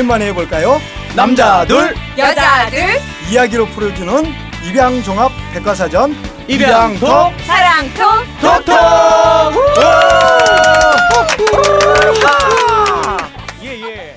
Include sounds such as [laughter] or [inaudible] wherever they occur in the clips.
오랜만에 해볼까요? 남자 둘 여자들 이야기로 풀어주는 입양종합 백과사전 입양톡 사랑톡 톡톡 예예 예.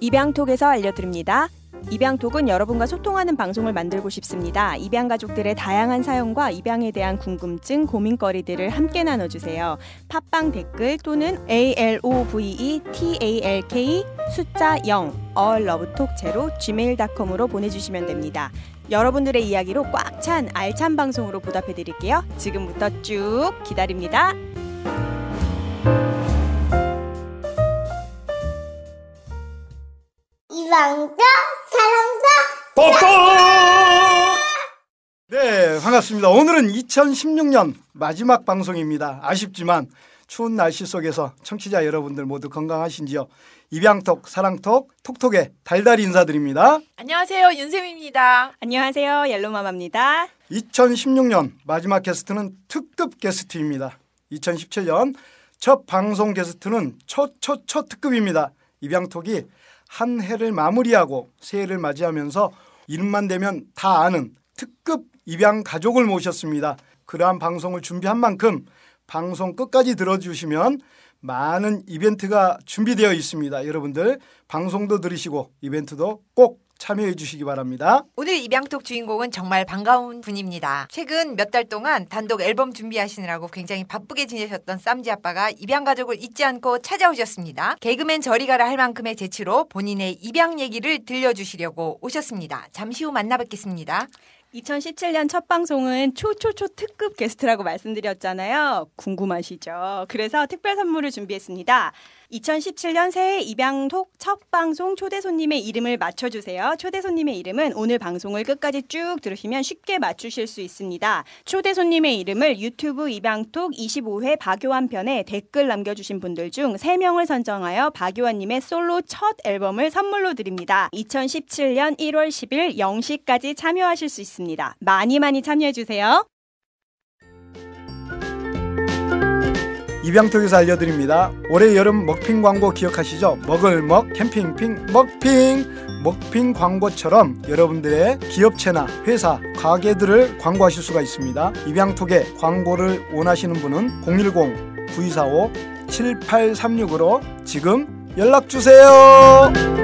입양톡에서 알려드립니다. 입양톡은 여러분과 소통하는 방송을 만들고 싶습니다. 입양 가족들의 다양한 사연과 입양에 대한 궁금증, 고민거리들을 함께 나눠주세요. 팟빵 댓글 또는 ALOVETALK 숫자 0 alllovetalk 제로 gmail.com으로 보내주시면 됩니다. 여러분들의 이야기로 꽉 찬 알찬 방송으로 보답해드릴게요. 지금부터 쭉 기다립니다. 이방자사랑자 똑똑 네 반갑습니다 오늘은 2016년 마지막 방송입니다 아쉽지만 추운 날씨 속에서 청취자 여러분들 모두 건강하신지요 입양톡 사랑톡 톡톡에 달달 인사드립니다 안녕하세요 윤쌤입니다 안녕하세요 옐로마마입니다 2016년 마지막 게스트는 특급 게스트입니다 2017년 첫 방송 게스트는 첫초초 특급입니다 입양톡이 한 해를 마무리하고 새해를 맞이하면서 이름만 되면 다 아는 특급 입양 가족을 모셨습니다. 그러한 방송을 준비한 만큼 방송 끝까지 들어주시면 많은 이벤트가 준비되어 있습니다. 여러분들 방송도 들으시고 이벤트도 꼭 참여해 주시기 바랍니다. 오늘 입양톡 주인공은 정말 반가운 분입니다. 최근 몇 달 동안 단독 앨범 준비하시느라고 굉장히 바쁘게 지내셨던 쌈지 아빠가 입양 가족을 잊지 않고 찾아오셨습니다. 개그맨 저리 가라 할 만큼의 재치로 본인의 입양 얘기를 들려주시려고 오셨습니다. 잠시 후 만나 뵙겠습니다. 2017년 첫 방송은 초초초 특급 게스트라고 말씀드렸잖아요. 궁금하시죠? 그래서 특별 선물을 준비했습니다. 2017년 새해 입양톡 첫 방송 초대 손님의 이름을 맞춰주세요. 초대 손님의 이름은 오늘 방송을 끝까지 쭉 들으시면 쉽게 맞추실 수 있습니다. 초대 손님의 이름을 유튜브 입양톡 25회 박요한 편에 댓글 남겨주신 분들 중 3명을 선정하여 박요한님의 솔로 첫 앨범을 선물로 드립니다. 2017년 1월 10일 0시까지 참여하실 수 있습니다. 많이 많이 참여해주세요. 입양톡에서 알려드립니다. 올해 여름 먹핑 광고 기억하시죠? 먹을먹, 캠핑핑, 먹핑! 먹핑 광고처럼 여러분들의 기업체나 회사, 가게들을 광고하실 수가 있습니다. 입양톡에 광고를 원하시는 분은 010-9245-7836으로 지금 연락주세요!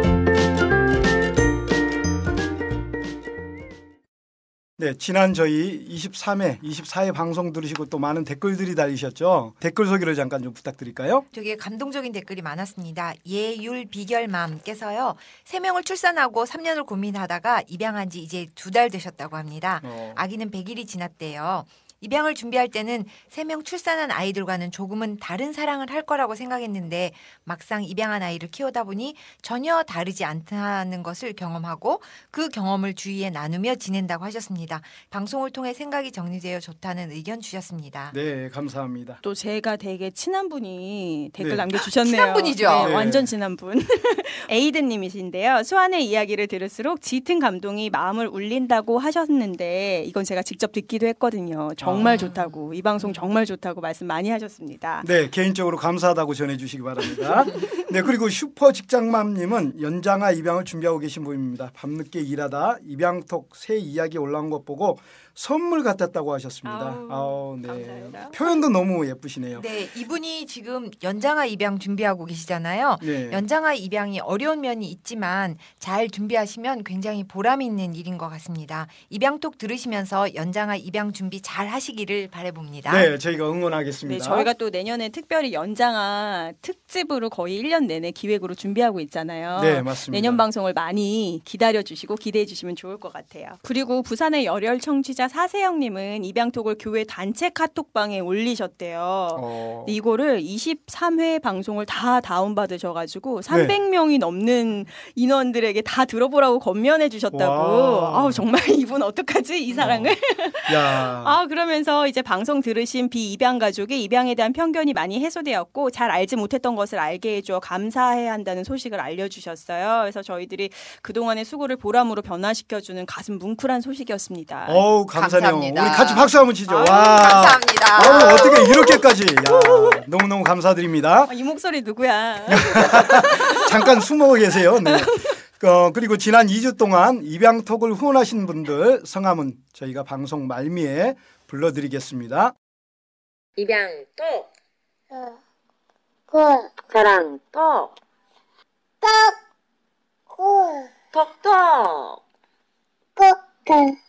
네, 지난 저희 23회, 24회 방송 들으시고 또 많은 댓글들이 달리셨죠. 댓글 소개를 잠깐 좀 부탁드릴까요? 되게 감동적인 댓글이 많았습니다. 예율 비결맘께서요. 세 명을 출산하고 3년을 고민하다가 입양한 지 이제 두 달 되셨다고 합니다. 어. 아기는 100일이 지났대요. 입양을 준비할 때는 세 명 출산한 아이들과는 조금은 다른 사랑을 할 거라고 생각했는데 막상 입양한 아이를 키우다 보니 전혀 다르지 않다는 것을 경험하고 그 경험을 주위에 나누며 지낸다고 하셨습니다. 방송을 통해 생각이 정리되어 좋다는 의견 주셨습니다. 네, 감사합니다. 또 제가 되게 친한 분이 댓글 네. 남겨주셨네요. 친한 분이죠. 네, 네. 완전 친한 분. [laughs] 에이든님이신데요. 수환의 이야기를 들을수록 짙은 감동이 마음을 울린다고 하셨는데 이건 제가 직접 듣기도 했거든요. 저 정말 아. 좋다고 이 방송 정말 좋다고 말씀 많이 하셨습니다. 네 개인적으로 감사하다고 전해주시기 바랍니다. 네 그리고 슈퍼 직장맘님은 연장아 입양을 준비하고 계신 분입니다. 밤늦게 일하다 입양톡 새 이야기 올라온 것 보고 선물 같았다고 하셨습니다. 아우, 아우 네. 감사합니다. 표현도 너무 예쁘시네요. 네, 이분이 지금 연장아 입양 준비하고 계시잖아요. 네. 연장아 입양이 어려운 면이 있지만 잘 준비하시면 굉장히 보람 있는 일인 것 같습니다. 입양톡 들으시면서 연장아 입양 준비 잘 하시기를 바래봅니다. 네, 저희가 응원하겠습니다. 네, 저희가 또 내년에 특별히 연장아 특집으로 거의 1년 내내 기획으로 준비하고 있잖아요. 네, 맞습니다. 내년 방송을 많이 기다려 주시고 기대해 주시면 좋을 것 같아요. 그리고 부산의 열혈 청취자 사세영님은 입양톡을 교회 단체 카톡방에 올리셨대요. 어. 이거를 23회 방송을 다 다운받으셔가지고 300명이 네. 넘는 인원들에게 다 들어보라고 건면해 주셨다고. 와. 아우 정말 [laughs] 이분 어떡하지 이 사랑을. 어. [laughs] 아 그러면서 이제 방송 들으신 비입양 가족의 입양에 대한 편견이 많이 해소되었고 잘 알지 못했던 것을 알게 해줘 감사해야 한다는 소식을 알려주셨어요. 그래서 저희들이 그 동안의 수고를 보람으로 변화시켜주는 가슴 뭉클한 소식이었습니다. 어우, 감사합니다 우리 같이 박수 한번 치죠. 아유, 와. 감사합니다. 아, 어떻게 이렇게까지? 야, 너무너무 감사드립니다. 아, 이 목소리 누구야? [laughs] 잠깐 숨어 계세요. 네. 어, 그리고 지난 2주 동안 입양톡을 후원하신 분들 성함은 저희가 방송 말미에 불러드리겠습니다. 입양톡 콩 어, 사랑톡 떡 톡톡 톡톡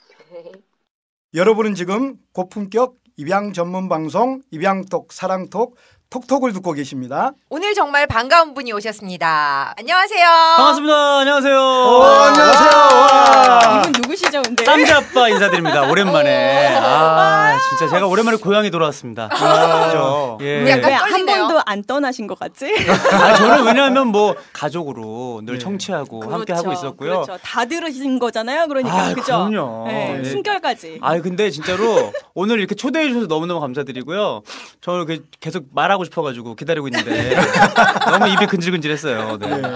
여러분은 지금 고품격 입양 전문 방송 입양톡 사랑톡 톡톡을 듣고 계십니다. 오늘 정말 반가운 분이 오셨습니다. 안녕하세요. 반갑습니다. 안녕하세요. 오, 안녕하세요. 와. 이분 누구시죠, 근데? 쌈자빠 인사드립니다. 오랜만에. 아, 진짜 제가 오랜만에 고향에 돌아왔습니다. 아, 그렇죠. 예. 약간 한 번도 안 떠나신 것 같지? 예. 아, 저는 왜냐하면 뭐 [laughs] 가족으로 늘 네. 청취하고 그렇죠, 함께 하고 있었고요. 그렇죠. 다 들으신 거잖아요. 그러니까 아, 그죠? 그럼요. 네, 네. 예. 숨결까지. 아, 근데 진짜로 오늘 이렇게 초대해 주셔서 너무너무 감사드리고요. 저는 계속 말하고 싶어가지고 기다리고 있는데 [laughs] 너무 입이 근질근질했어요. 네. 네.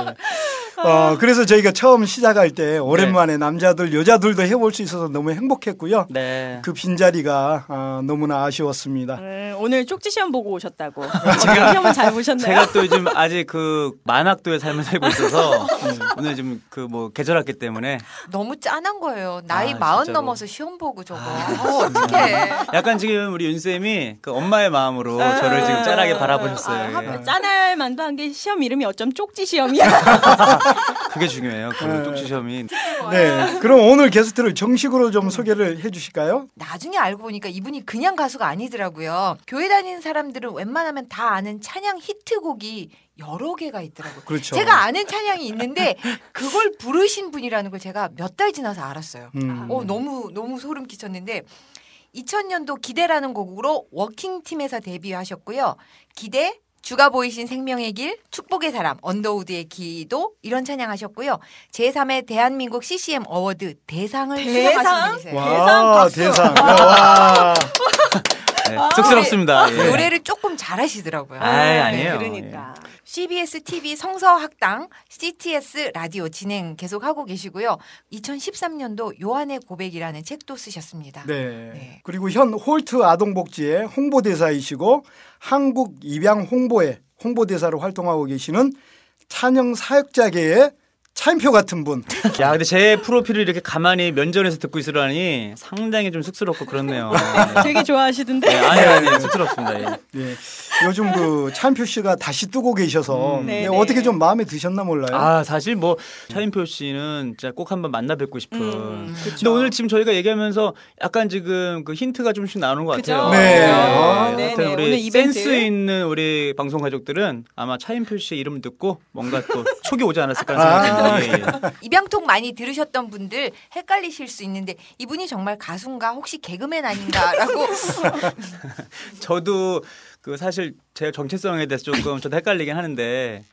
어, 그래서 저희가 처음 시작할 때 오랜만에 네. 남자들 여자들도 해볼 수 있어서 너무 행복했고요. 네. 그 빈자리가 어, 너무나 아쉬웠습니다. 네, 오늘 쪽지 시험 보고 오셨다고. [laughs] 지금 시험은 잘 보셨나요? 제가 또 요즘 아직 그 만학도의 삶을 살고 있어서 [laughs] 음, 오늘 좀 그 뭐 계절학기 때문에 너무 짠한 거예요. 나이 아, 마흔 넘어서 시험 보고 저거 아, 어, 어떡해. 약간 지금 우리 윤 쌤이 그 엄마의 마음으로 아, 저를 지금 짠하게 아, 바라보셨어요. 예. 아, 짠할 만도 한 게 시험 이름이 어쩜 쪽지 시험이야. [laughs] 그게 중요해요. 그 쪽지 네. 시험이. 네. 네. 그럼 오늘 게스트를 정식으로 좀 소개를 해주실까요? 나중에 알고 보니까 이분이 그냥 가수가 아니더라고요. 교회 다니는 사람들은 웬만하면 다 아는 찬양 히트곡이 여러 개가 있더라고요. 그렇죠. 제가 아는 찬양이 있는데 그걸 부르신 분이라는 걸 제가 몇 달 지나서 알았어요. 음. 아, 어, 너무 너무 소름 끼쳤는데 2000년도 기대라는 곡으로 워킹팀에서 데뷔하셨고요. 기대 주가 보이신 생명의 길, 축복의 사람, 언더우드의 기도 이런 찬양하셨고요. 제3회 대한민국 CCM 어워드 대상을 대상? 수상하신 분이세요. 와, 대상 박 대상. 와. [laughs] 네, 아, 쑥스럽습니다. 아, 예. 노래를 조금 잘하시더라고요. 아, 예, 아니에요. 네, 예. 그러니까. 예. CBS TV 성서학당 CTS 라디오 진행 계속하고 계시고요. 2013년도 요한의 고백이라는 책도 쓰셨습니다. 네. 네. 그리고 현 홀트 아동복지의 홍보대사이시고 한국 입양 홍보의 홍보대사로 활동하고 계시는 찬영 사역자계의 차인표 같은 분. [laughs] 야, 근데 제 프로필을 이렇게 가만히 면전에서 듣고 있으라니 상당히 좀 쑥스럽고 그렇네요. [laughs] 되게 좋아하시던데. 네, 아니, 아니, 쑥스럽습니다. 예. 네. 요즘 그 차인표 씨가 다시 뜨고 계셔서 음, 네, 네, 네, 어떻게 좀 마음에 드셨나 몰라요. 아, 사실 뭐 차인표 씨는 진짜 꼭 한번 만나 뵙고 싶은. 음, 근데 오늘 지금 저희가 얘기하면서 약간 지금 그 힌트가 좀씩 나오는 것 같아요. 네. 아, 아 네. 네. 우리 이벤트. 센스 있는 우리 방송 가족들은 아마 차인표 씨 이름 듣고 뭔가 또 [laughs] 촉이 오지 않았을까 생각합니다. 아, 예, 예. [laughs] 입양통 많이 들으셨던 분들 헷갈리실 수 있는데 이분이 정말 가수인가 혹시 개그맨 아닌가라고. [laughs] 저도 그 사실 제 정체성에 대해서 조금 저도 헷갈리긴 하는데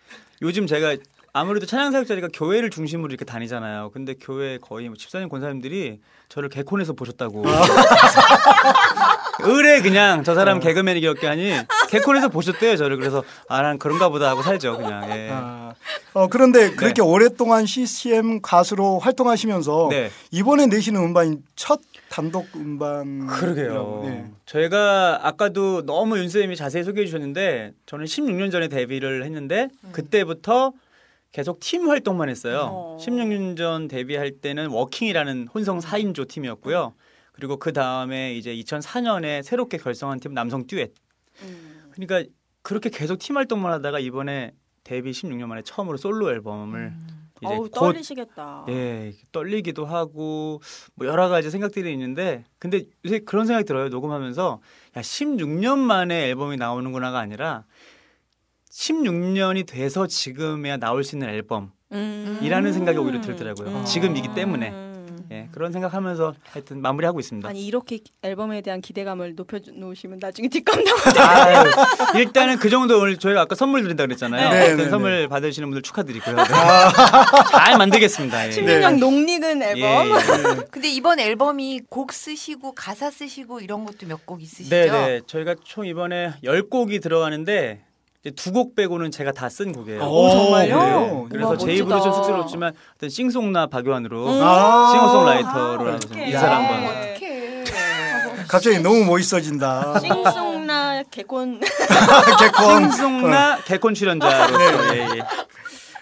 요즘 제가 아무래도 찬양사역 자리가 교회를 중심으로 이렇게 다니잖아요. 근데 교회 거의 뭐 집사님 권사님들이 저를 개콘에서 보셨다고. 아. [laughs] 의뢰 그냥 저 사람 아. 개그맨이었게 하니 개콘에서 보셨대요 저를 그래서 아난 그런가 보다 하고 살죠 그냥. 예. 아. 어 그런데 네. 그렇게 네. 오랫동안 CCM 가수로 활동하시면서 네. 이번에 내시는 음반인첫 단독 음반. 그러게요. 네. 저희가 아까도 너무 윤 쌤이 자세히 소개해 주셨는데 저는 16년 전에 데뷔를 했는데 음. 그때부터 음. 계속 팀 활동만 했어요. 어. 16년 전 데뷔할 때는 워킹이라는 혼성 4인조 음. 팀이었고요. 그리고 그 다음에 이제 2004년에 새롭게 결성한 팀 남성 듀엣. 음. 그러니까 그렇게 계속 팀 활동만 하다가 이번에 데뷔 16년 만에 처음으로 솔로 앨범을 음. 이제 어우, 곧, 떨리시겠다. 예, 떨리기도 하고 뭐 여러 가지 생각들이 있는데 근데 요새 그런 생각이 들어요. 녹음하면서 야 16년 만에 앨범이 나오는구나가 아니라 16년이 돼서 지금에야 나올 수 있는 앨범이라는 음. 생각이 오히려 들더라고요. 음. 지금이기 아. 때문에. 예, 그런 생각하면서 하여튼 마무리하고 있습니다. 아니 이렇게 앨범에 대한 기대감을 높여 놓으시면 나중에 뒷감 나오죠. 일단은 그 정도 오늘 저희가 아까 선물 드린다 그랬잖아요. 네, 네, 네, 선물 네. 받으시는 분들 축하드리고요. 아. 네. 잘 만들겠습니다. 신민영 예. 농익은 네. 예, 앨범. 예, 예. [laughs] 근데 이번 앨범이 곡 쓰시고 가사 쓰시고 이런 것도 몇 곡 있으시죠? 네, 네. 저희가 총 이번에 10곡이 들어가는데 두곡 빼고는 제가 다 쓴 곡이에요. 어, 오, 정말요? 네. 그래서 우와, 제 입으로 좀 쑥스럽지만 어떤 싱송나 박요한으로 음. 아. 싱어송라이터로 아~ 인사를 한번. 아, 갑자기 너무 멋있어진다. 싱송나 개콘. [laughs] 개콘. 싱송나 어. 개콘 출연자로서. 네. 예, 예.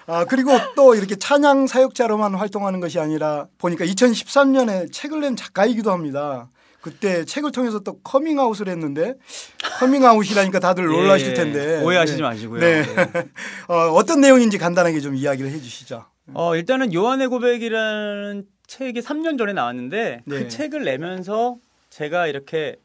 아, 그리고 또 이렇게 찬양 사역자로만 활동하는 것이 아니라 보니까 2013년에 책을 낸 작가이기도 합니다. 그때 책을 통해서 또 커밍아웃을 했는데 커밍아웃이라니까 다들 놀라실 예, 예, 예. 텐데 오해하시지 네. 마시고요. 네. 네. [laughs] 어, 떤 내용인지 간단하게 좀 이야기를 해주시죠. 어, 일단은 요한의 고백이라는 책이 3년 전에 나왔는데 그 네. 책을 내면서 제가 이렇게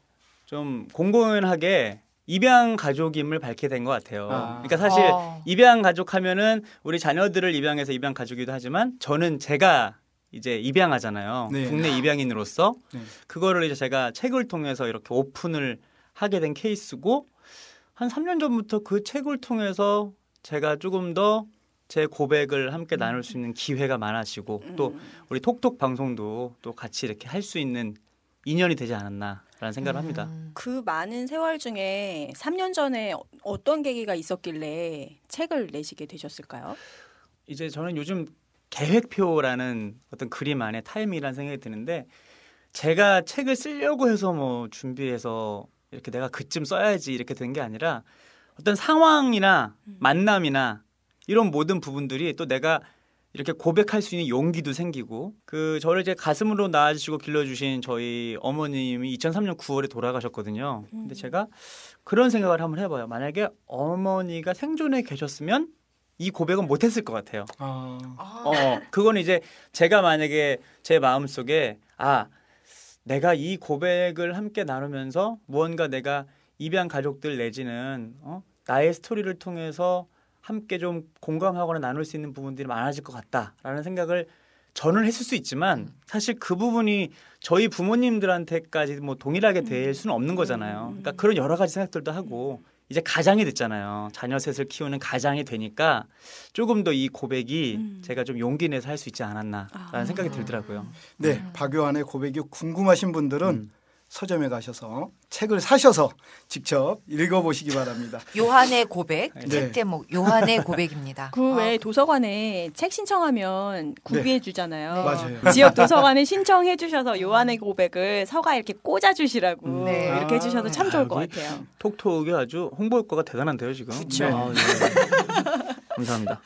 좀 공공연하게 입양 가족임을 밝게 된 것 같아요. 아. 그러니까 사실 아. 입양 가족 하면은 우리 자녀들을 입양해서 입양 가족이기도 하지만 저는 제가 이제 입양하잖아요. 네. 국내 아. 입양인으로서 네. 그거를 이제 제가 책을 통해서 이렇게 오픈을 하게 된 케이스고 한 3년 전부터 그 책을 통해서 제가 조금 더 제 고백을 함께 음. 나눌 수 있는 기회가 많아지고 음. 또 우리 톡톡 방송도 또 같이 이렇게 할 수 있는 인연이 되지 않았나라는 생각을 합니다. 음. 그 많은 세월 중에 3년 전에 어떤 계기가 있었길래 책을 내시게 되셨을까요? 이제 저는 요즘 계획표라는 어떤 그림 안에 타이밍이라는 생각이 드는데 제가 책을 쓰려고 해서 뭐 준비해서 이렇게 내가 그쯤 써야지 이렇게 된 게 아니라 어떤 상황이나 음. 만남이나 이런 모든 부분들이 또 내가 이렇게 고백할 수 있는 용기도 생기고 그 저를 이제 가슴으로 낳아주시고 길러주신 저희 어머님이 2003년 9월에 돌아가셨거든요. 근데 음. 제가 그런 생각을 한번 해봐요. 만약에 어머니가 생존해 계셨으면 이 고백은 못했을 것 같아요. 아. 아... 어, 그건 이제 제가 만약에 제 마음 속에 아 내가 이 고백을 함께 나누면서 무언가 내가 입양 가족들 내지는 어? 나의 스토리를 통해서 함께 좀 공감하거나 나눌 수 있는 부분들이 많아질 것 같다라는 생각을 저는 했을 수 있지만 사실 그 부분이 저희 부모님들한테까지 뭐 동일하게 될 수는 없는 거잖아요. 그러니까 음. 그런 여러 가지 생각들도 하고 이제 가장이 됐잖아요. 자녀 셋을 키우는 가장이 되니까 조금 더 이 고백이 음. 제가 좀 용기 내서 할 수 있지 않았나라는 아. 생각이 들더라고요. 네, 음. 박요한의 고백이 궁금하신 분들은 음. 서점에 가셔서 책을 사셔서 직접 읽어보시기 바랍니다. 요한의 고백 네. 책 제목 요한의 고백입니다. 그외 어. 도서관에 책 신청하면 구비해 네. 주잖아요. 네. 맞아요. 지역 도서관에 신청해 주셔서 요한의 고백을 서가 이렇게 꽂아 주시라고 네. 이렇게 해 주셔도 참 좋을 아, 것 같아요. 톡톡이 아주 홍보 효과가 대단한데요 지금. 그렇죠. 아, 네. [laughs] 감사합니다.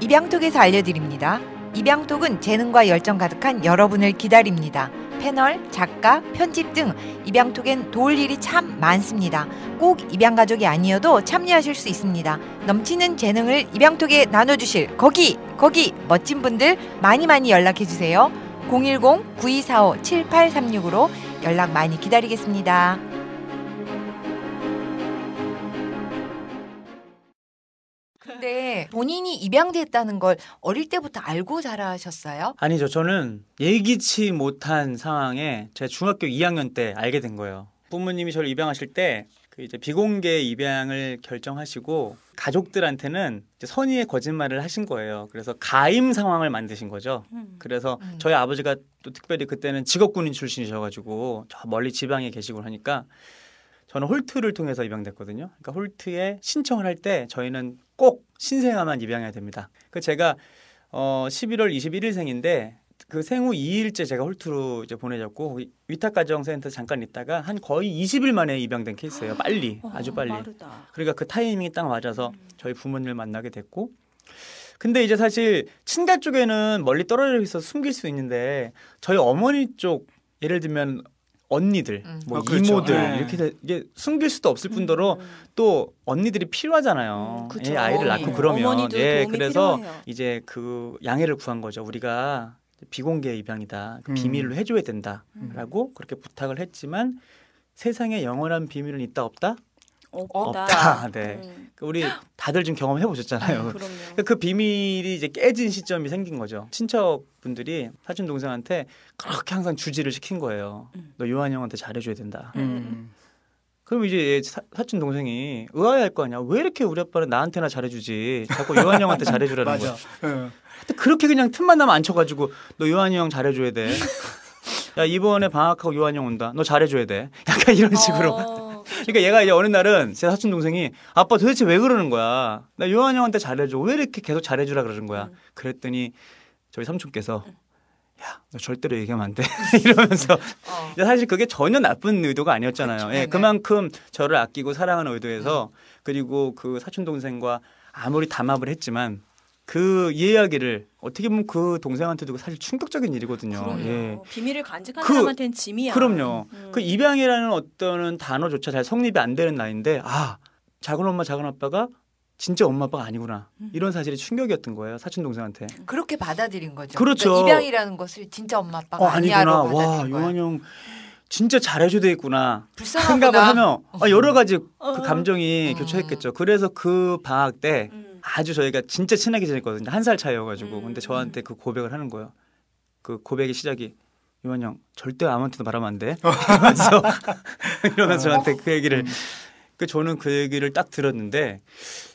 입양톡에서 알려드립니다. 입양톡은 재능과 열정 가득한 여러분을 기다립니다. 패널, 작가, 편집 등 입양톡엔 도울 일이 참 많습니다. 꼭 입양가족이 아니어도 참여하실 수 있습니다. 넘치는 재능을 입양톡에 나눠주실 거기, 거기 멋진 분들 많이 많이 연락해주세요. 010-9245-7836으로 연락 많이 기다리겠습니다. 근데 본인이 입양됐다는 걸 어릴 때부터 알고 자라셨어요? 아니죠. 저는 예기치 못한 상황에 제가 중학교 2학년 때 알게 된 거예요. 부모님이 저를 입양하실 때 그 이제 비공개 입양을 결정하시고 가족들한테는 이제 선의의 거짓말을 하신 거예요. 그래서 가임 상황을 만드신 거죠. 음. 그래서 음. 저희 아버지가 또 특별히 그때는 직업군인 출신이셔가지고 저 멀리 지방에 계시고 하니까 저는 홀트를 통해서 입양됐거든요. 그러니까 홀트에 신청을 할 때 저희는 꼭 신생아만 입양해야 됩니다. 그 제가 어 11월 21일생인데 그 생후 2일째 제가 홀투로 이제 보내졌고 위탁가정센터 잠깐 있다가 한 거의 20일 만에 입양된 케이스예요. 빨리 어, 아주 빨리. 그러니까 그 타이밍이 딱 맞아서 음. 저희 부모님을 만나게 됐고. 근데 이제 사실 친가 쪽에는 멀리 떨어져 있어 숨길 수 있는데 저희 어머니 쪽 예를 들면 언니들, 음. 뭐 아, 그렇죠. 이모들 네. 이렇게 이게 숨길 수도 없을 음. 뿐더러 음. 또 언니들이 필요하잖아요. 음, 예, 아이를 낳고 그러면 예 그래서 필요해요. 이제 그 양해를 구한 거죠. 우리가 비공개 입양이다 그 음. 비밀로 해줘야 된다라고 음. 그렇게 부탁을 했지만 세상에 영원한 비밀은 있다 없다 없다. 없다. [laughs] 네. 음. 그 우리 다들 지금 경험해 보셨잖아요. 음, [laughs] 그 비밀이 이제 깨진 시점이 생긴 거죠. 친척분들이 사촌 동생한테 그렇게 항상 주지를 시킨 거예요. 음. 너 요한 형한테 잘해줘야 된다. 음. 음. 그럼 이제 사, 사촌 동생이 의아해할 거 아니야. 왜 이렇게 우리 아빠는 나한테나 잘해주지? 자꾸 요한 형한테 잘해주라는 [laughs] 거야. 응. 어. 그렇게 그냥 틈만 나면 앉혀가지고 너 요한 형 잘해줘야 돼. 야 이번에 방학하고 요한 형 온다. 너 잘해줘야 돼. 약간 이런 어. 식으로. 어... 그러니까 얘가 이제 어느 날은 제 사촌 동생이 아빠 도대체 왜 그러는 거야? 나 요한 형한테 잘해줘. 왜 이렇게 계속 잘해주라 그러는 거야? 음. 그랬더니 저희 삼촌께서 음. 야, 너 절대로 얘기하면 안 돼. [laughs] 이러면서. 어. 사실 그게 전혀 나쁜 의도가 아니었잖아요. 그쵸, 예, 그만큼 저를 아끼고 사랑하는 의도에서 음. 그리고 그 사촌 동생과 아무리 담합을 했지만 그 이야기를 어떻게 보면 그 동생한테 도 사실 충격적인 일이거든요. 그럼요. 예. 비밀을 간직한 그, 사람한테는 짐이야. 그럼요. 음. 그 입양이라는 어떤 단어조차 잘 성립이 안 되는 나이인데 아 작은 엄마 작은 아빠가 진짜 엄마 아빠가 아니구나 음. 이런 사실이 충격이었던 거예요 사촌 동생한테 그렇게 받아들인 거죠. 그렇죠. 그러니까 입양이라는 것을 진짜 엄마 아빠가 어, 아니구나. 와 용환 형 진짜 잘해줘도있구나 불쌍하구나. 생각을 하며 아, 여러 가지 어. 그 감정이 음. 교차했겠죠. 그래서 그 방학 때. 음. 아주 저희가 진짜 친하게 지냈거든요. 한 살 차이여가지고 음. 근데 저한테 그 고백을 하는 거예요. 그 고백의 시작이 이완 형 절대 아무한테도 말하면 안 돼. [laughs] 이러면서 어. 이러면서 저한테 그 얘기를 음. 그 저는 그 얘기를 딱 들었는데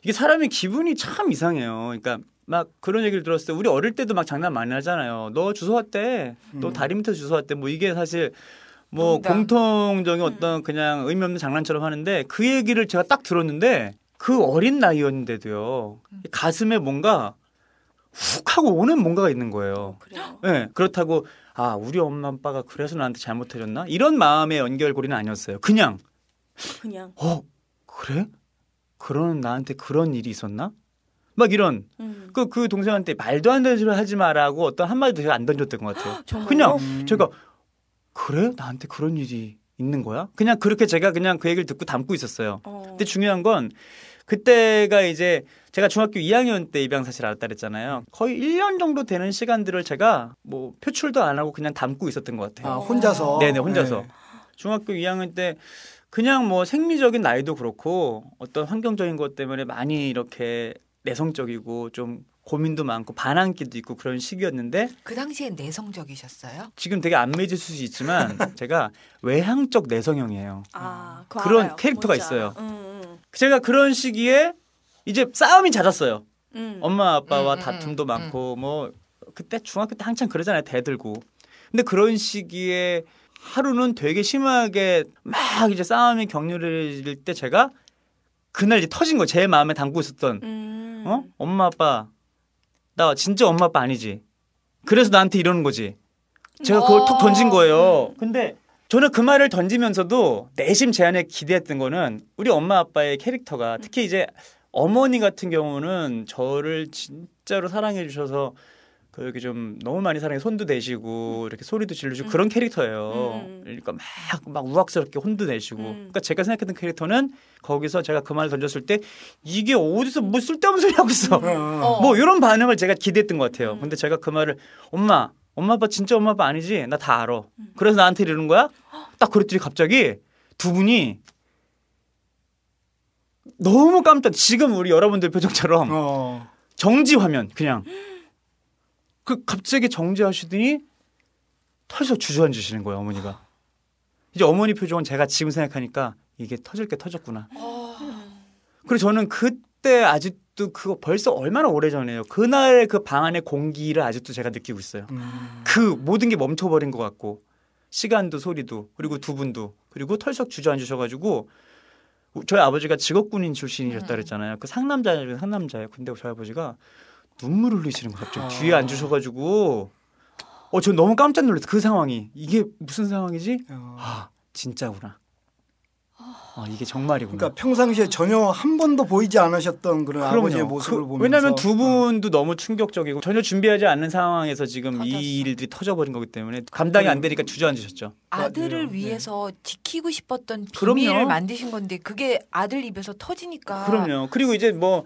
이게 사람의 기분이 참 이상해요. 그러니까 막 그런 얘기를 들었을 때 우리 어릴 때도 막 장난 많이 하잖아요. 너 주소 왔대. 음. 너 다리 밑에 주소 왔대. 뭐 이게 사실 뭐 공통적인 음. 어떤 그냥 의미 없는 장난처럼 하는데 그 얘기를 제가 딱 들었는데 그 어린 나이였는데도요 음. 가슴에 뭔가 훅 하고 오는 뭔가가 있는 거예요. 어, 그래요? 네, 그렇다고 아 우리 엄마 아빠가 그래서 나한테 잘못해줬나 이런 마음의 연결고리는 아니었어요. 그냥 그냥 어 그래? 그런 나한테 그런 일이 있었나? 막 이런 그그 음. 그, 그 동생한테 말도 안 되는 소리 하지 마라고 어떤 한마디도 제가 안 던졌던 것 같아요. [gasps] 그냥 음. 제가 그래 나한테 그런 일이 있는 거야? 그냥 그렇게 제가 그냥 그 얘기를 듣고 담고 있었어요. 어. 근데 중요한 건 그때가 이제 제가 중학교 2학년 때 입양 사실 알았다 그랬잖아요. 거의 1년 정도 되는 시간들을 제가 뭐 표출도 안 하고 그냥 담고 있었던 것 같아요. 아, 혼자서? 네네, 혼자서. 네. 중학교 2학년 때 그냥 뭐 생리적인 나이도 그렇고 어떤 환경적인 것 때문에 많이 이렇게 내성적이고 좀 고민도 많고 반항기도 있고 그런 시기였는데 그 당시에 내성적이셨어요? 지금 되게 안 맺을 수 있지만 [laughs] 제가 외향적 내성형이에요. 아, 그런 알아요. 캐릭터가 뭔지 있어요. 음, 음. 제가 그런 시기에 이제 싸움이 잦았어요. 음. 엄마 아빠와 다툼도 많고 뭐 그때 중학교 때 한창 그러잖아요. 대들고. 근데 그런 시기에 하루는 되게 심하게 막 이제 싸움이 격렬해질 때 제가 그날 이제 터진 거 제 마음에 담고 있었던 음. 어? 엄마 아빠 나 진짜 엄마 아빠 아니지. 그래서 나한테 이러는 거지. 제가 그걸 톡 던진 거예요. 근데 저는 그 말을 던지면서도 내심 제 안에 기대했던 거는 우리 엄마 아빠의 캐릭터가 특히 이제 어머니 같은 경우는 저를 진짜로 사랑해 주셔서 또 여기 좀 너무 많이 사랑해 손도 내시고 음. 이렇게 소리도 질러주고 음. 그런 캐릭터예요. 음. 음, 음. 그러니까 막 막 우악스럽게 혼도 내시고. 음. 그러니까 제가 생각했던 캐릭터는 거기서 제가 그 말을 던졌을 때 이게 어디서 뭐 쓸데없는 소리 하고 있어. 어. 뭐 이런 반응을 제가 기대했던 것 같아요. 근데 제가 그 말을 엄마, 엄마 아빠 진짜 엄마 아빠 아니지? 나 다 알아. 그래서 나한테 이러는 거야? 딱 그랬더니 갑자기 두 분이 너무 깜짝 지금 우리 여러분들 표정처럼 어. 정지 화면 그냥 [gasps] 그 갑자기 정지하시더니 털썩 주저앉으시는 거예요 어머니가. 이제 어머니 표정은 제가 지금 생각하니까 이게 터질 게 터졌구나. 그리고 저는 그때 아직도 그거 벌써 얼마나 오래전이에요. 그날 그 방 안의 공기를 아직도 제가 느끼고 있어요. 음. 그 모든 게 멈춰버린 것 같고 시간도 소리도 그리고 두 분도 그리고 털썩 주저앉으셔가지고 저희 아버지가 직업군인 출신이셨다 음. 그랬잖아요. 그 상남자예요, 상남자예요. 근데 저희 아버지가 눈물 흘리시는 거 갑자기 아. 뒤에 앉으셔가지고 어저 너무 깜짝 놀랐어 그 상황이 이게 무슨 상황이지? 어. 아 진짜구나. 아 이게 정말이구나. 그러니까 평상시에 전혀 한 번도 보이지 않으셨던 그런 그럼요. 아버지의 모습을 그, 보면서 왜냐하면 두 어. 분도 너무 충격적이고 전혀 준비하지 않은 상황에서 지금 터졌어. 이 일들이 터져버린 거기 때문에 감당이 안 되니까 그 주저앉으셨죠. 아들을 네. 위해서 지키고 싶었던 비밀을 그럼요. 만드신 건데 그게 아들 입에서 터지니까. 그럼요. 그리고 이제 뭐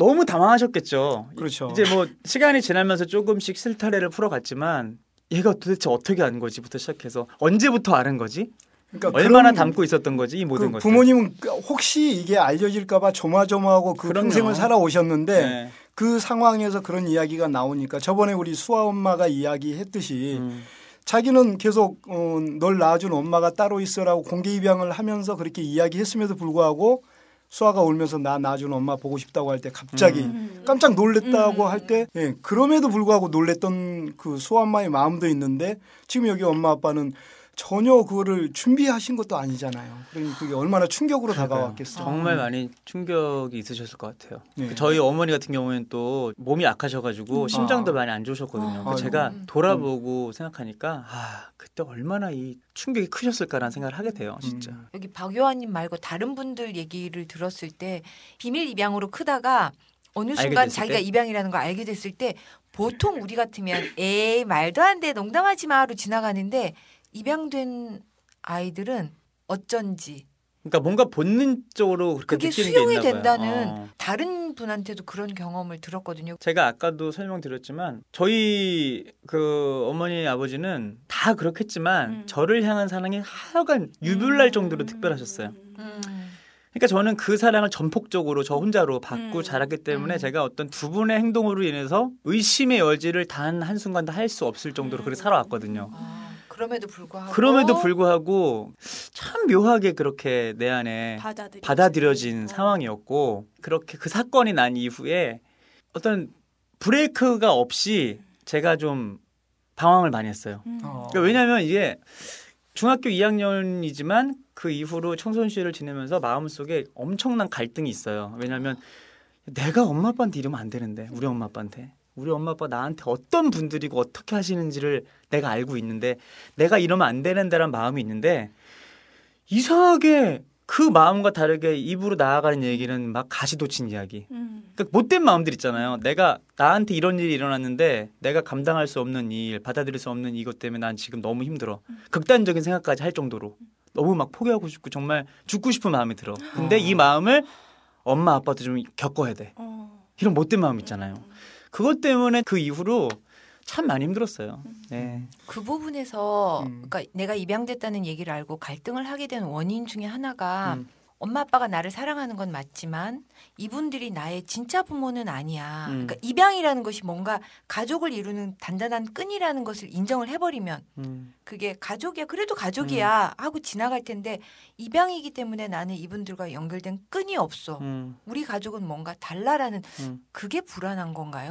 너무 당황하셨겠죠. 그렇죠. 이제 뭐 시간이 지나면서 조금씩 실타래를 풀어갔지만 얘가 도대체 어떻게 아는 거지부터 시작해서 언제부터 아는 거지? 그러니까 얼마나 담고 있었던 거지 이 모든 그 것. 부모님은 혹시 이게 알려질까봐 조마조마하고 그 그럼요. 평생을 살아오셨는데 네. 그 상황에서 그런 이야기가 나오니까 저번에 우리 수아 엄마가 이야기했듯이 음. 자기는 계속 어, 널 낳아준 엄마가 따로 있어라고 공개 입양을 하면서 그렇게 이야기했음에도 불구하고 수아가 울면서 나 낳아준 엄마 보고 싶다고 할 때 갑자기 음. 깜짝 놀랬다고 음. 할때 예, 그럼에도 불구하고 놀랬던 그 수아 엄마의 마음도 있는데 지금 여기 엄마 아빠는 전혀 그거를 준비하신 것도 아니잖아요. 그러니 그게 얼마나 충격으로 다가왔겠어요. 정말 음. 많이 충격이 있으셨을 것 같아요. 네. 그 저희 어머니 같은 경우에는 또 몸이 약하셔가지고 음. 심장도 아. 많이 안 좋으셨거든요. 아. 제가 음. 돌아보고 음. 생각하니까 아 그때 얼마나 이 충격이 크셨을까라는 생각을 하게 돼요, 진짜. 음. 여기 박요한님 말고 다른 분들 얘기를 들었을 때 비밀 입양으로 크다가 어느 순간 자기가 때? 입양이라는 걸 알게 됐을 때 보통 우리 같으면 에이 말도 안 돼 농담하지 마로 지나가는데 입양된 아이들은 어쩐지 그러니까 뭔가 본능적으로 그렇게 그게 느끼는 수용이 게 있나 된다는 어. 다른 분한테도 그런 경험을 들었거든요. 제가 아까도 설명드렸지만 저희 그 어머니 아버지는 다 그렇겠지만 음. 저를 향한 사랑이 하여간 유별날 음. 정도로 특별하셨어요. 음. 그러니까 저는 그 사랑을 전폭적으로 저 혼자로 받고 음. 자랐기 때문에 음. 제가 어떤 두 분의 행동으로 인해서 의심의 여지를 단 한순간도 할 수 없을 정도로 음. 그렇게 살아왔거든요. 아. 그럼에도 불구하고 그럼에도 불구하고 참 묘하게 그렇게 내 안에 받아들여진, 받아들여진 어. 상황이었고 그렇게 그 사건이 난 이후에 어떤 브레이크가 없이 제가 좀 방황을 많이 했어요. 음. 어. 그러니까 왜냐하면 이게 중학교 2학년이지만 그 이후로 청소년 시절을 지내면서 마음속에 엄청난 갈등이 있어요. 왜냐하면 내가 엄마 아빠한테 이러면 안 되는데 우리 엄마 아빠한테 우리 엄마 아빠 나한테 어떤 분들이고 어떻게 하시는지를 내가 알고 있는데 내가 이러면 안 되는데란 마음이 있는데 이상하게 그 마음과 다르게 입으로 나아가는 얘기는 막 가시돋친 이야기. 음. 그러니까 못된 마음들 있잖아요. 내가 나한테 이런 일이 일어났는데 내가 감당할 수 없는 일, 받아들일 수 없는 이것 때문에 난 지금 너무 힘들어. 음. 극단적인 생각까지 할 정도로 음. 너무 막 포기하고 싶고 정말 죽고 싶은 마음이 들어. 근데 어. 이 마음을 엄마 아빠도 좀 겪어야 돼. 어. 이런 못된 마음 있잖아요. 음. 그것 때문에 그 이후로 참 많이 힘들었어요. 음. 네. 그 부분에서 음. 그러니까 내가 입양됐다는 얘기를 알고 갈등을 하게 된 원인 중에 하나가 음. 엄마 아빠가 나를 사랑하는 건 맞지만 이분들이 나의 진짜 부모는 아니야. 음. 그러니까 입양이라는 것이 뭔가 가족을 이루는 단단한 끈이라는 것을 인정을 해버리면 음. 그게 가족이야. 그래도 가족이야 음. 하고 지나갈 텐데 입양이기 때문에 나는 이분들과 연결된 끈이 없어. 음. 우리 가족은 뭔가 달라라는 음. 그게 불안한 건가요?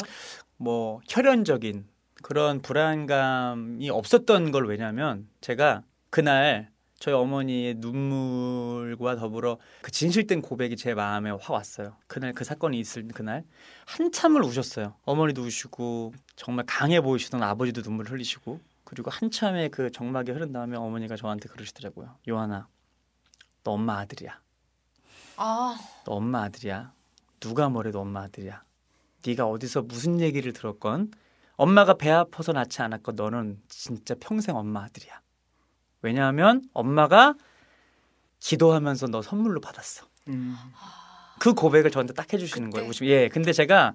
뭐 혈연적인 그런 불안감이 없었던 걸 왜냐면 제가 그날 저희 어머니의 눈물과 더불어 그 진실된 고백이 제 마음에 확 왔어요. 그날 그 사건이 있을 그날 한참을 우셨어요. 어머니도 우시고 정말 강해 보이시던 아버지도 눈물 흘리시고 그리고 한참의 그 정막이 흐른 다음에 어머니가 저한테 그러시더라고요. 요하나, 너 엄마 아들이야. 아, 너 엄마 아들이야. 누가 뭐래도 엄마 아들이야. 네가 어디서 무슨 얘기를 들었건 엄마가 배 아파서 낳지 않았고 너는 진짜 평생 엄마 아들이야. 왜냐하면 엄마가 기도하면서 너 선물로 받았어. 음. 그 고백을 저한테 딱 해주시는 그때? 거예요. 예, 근데 제가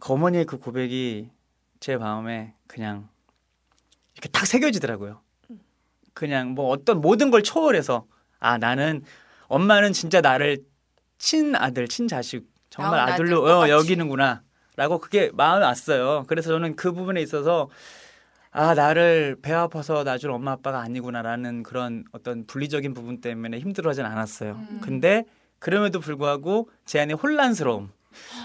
그 어머니의 그 고백이 제 마음에 그냥 이렇게 딱 새겨지더라고요. 그냥 뭐 어떤 모든 걸 초월해서 아 나는 엄마는 진짜 나를 친 아들, 친 자식 정말 아들로 어, 여기는구나라고 그게 마음에 왔어요. 그래서 저는 그 부분에 있어서 아 나를 배 아파서 나 줄 엄마 아빠가 아니구나라는 그런 어떤 분리적인 부분 때문에 힘들어하진 않았어요. 음. 근데 그럼에도 불구하고 제 안에 혼란스러움.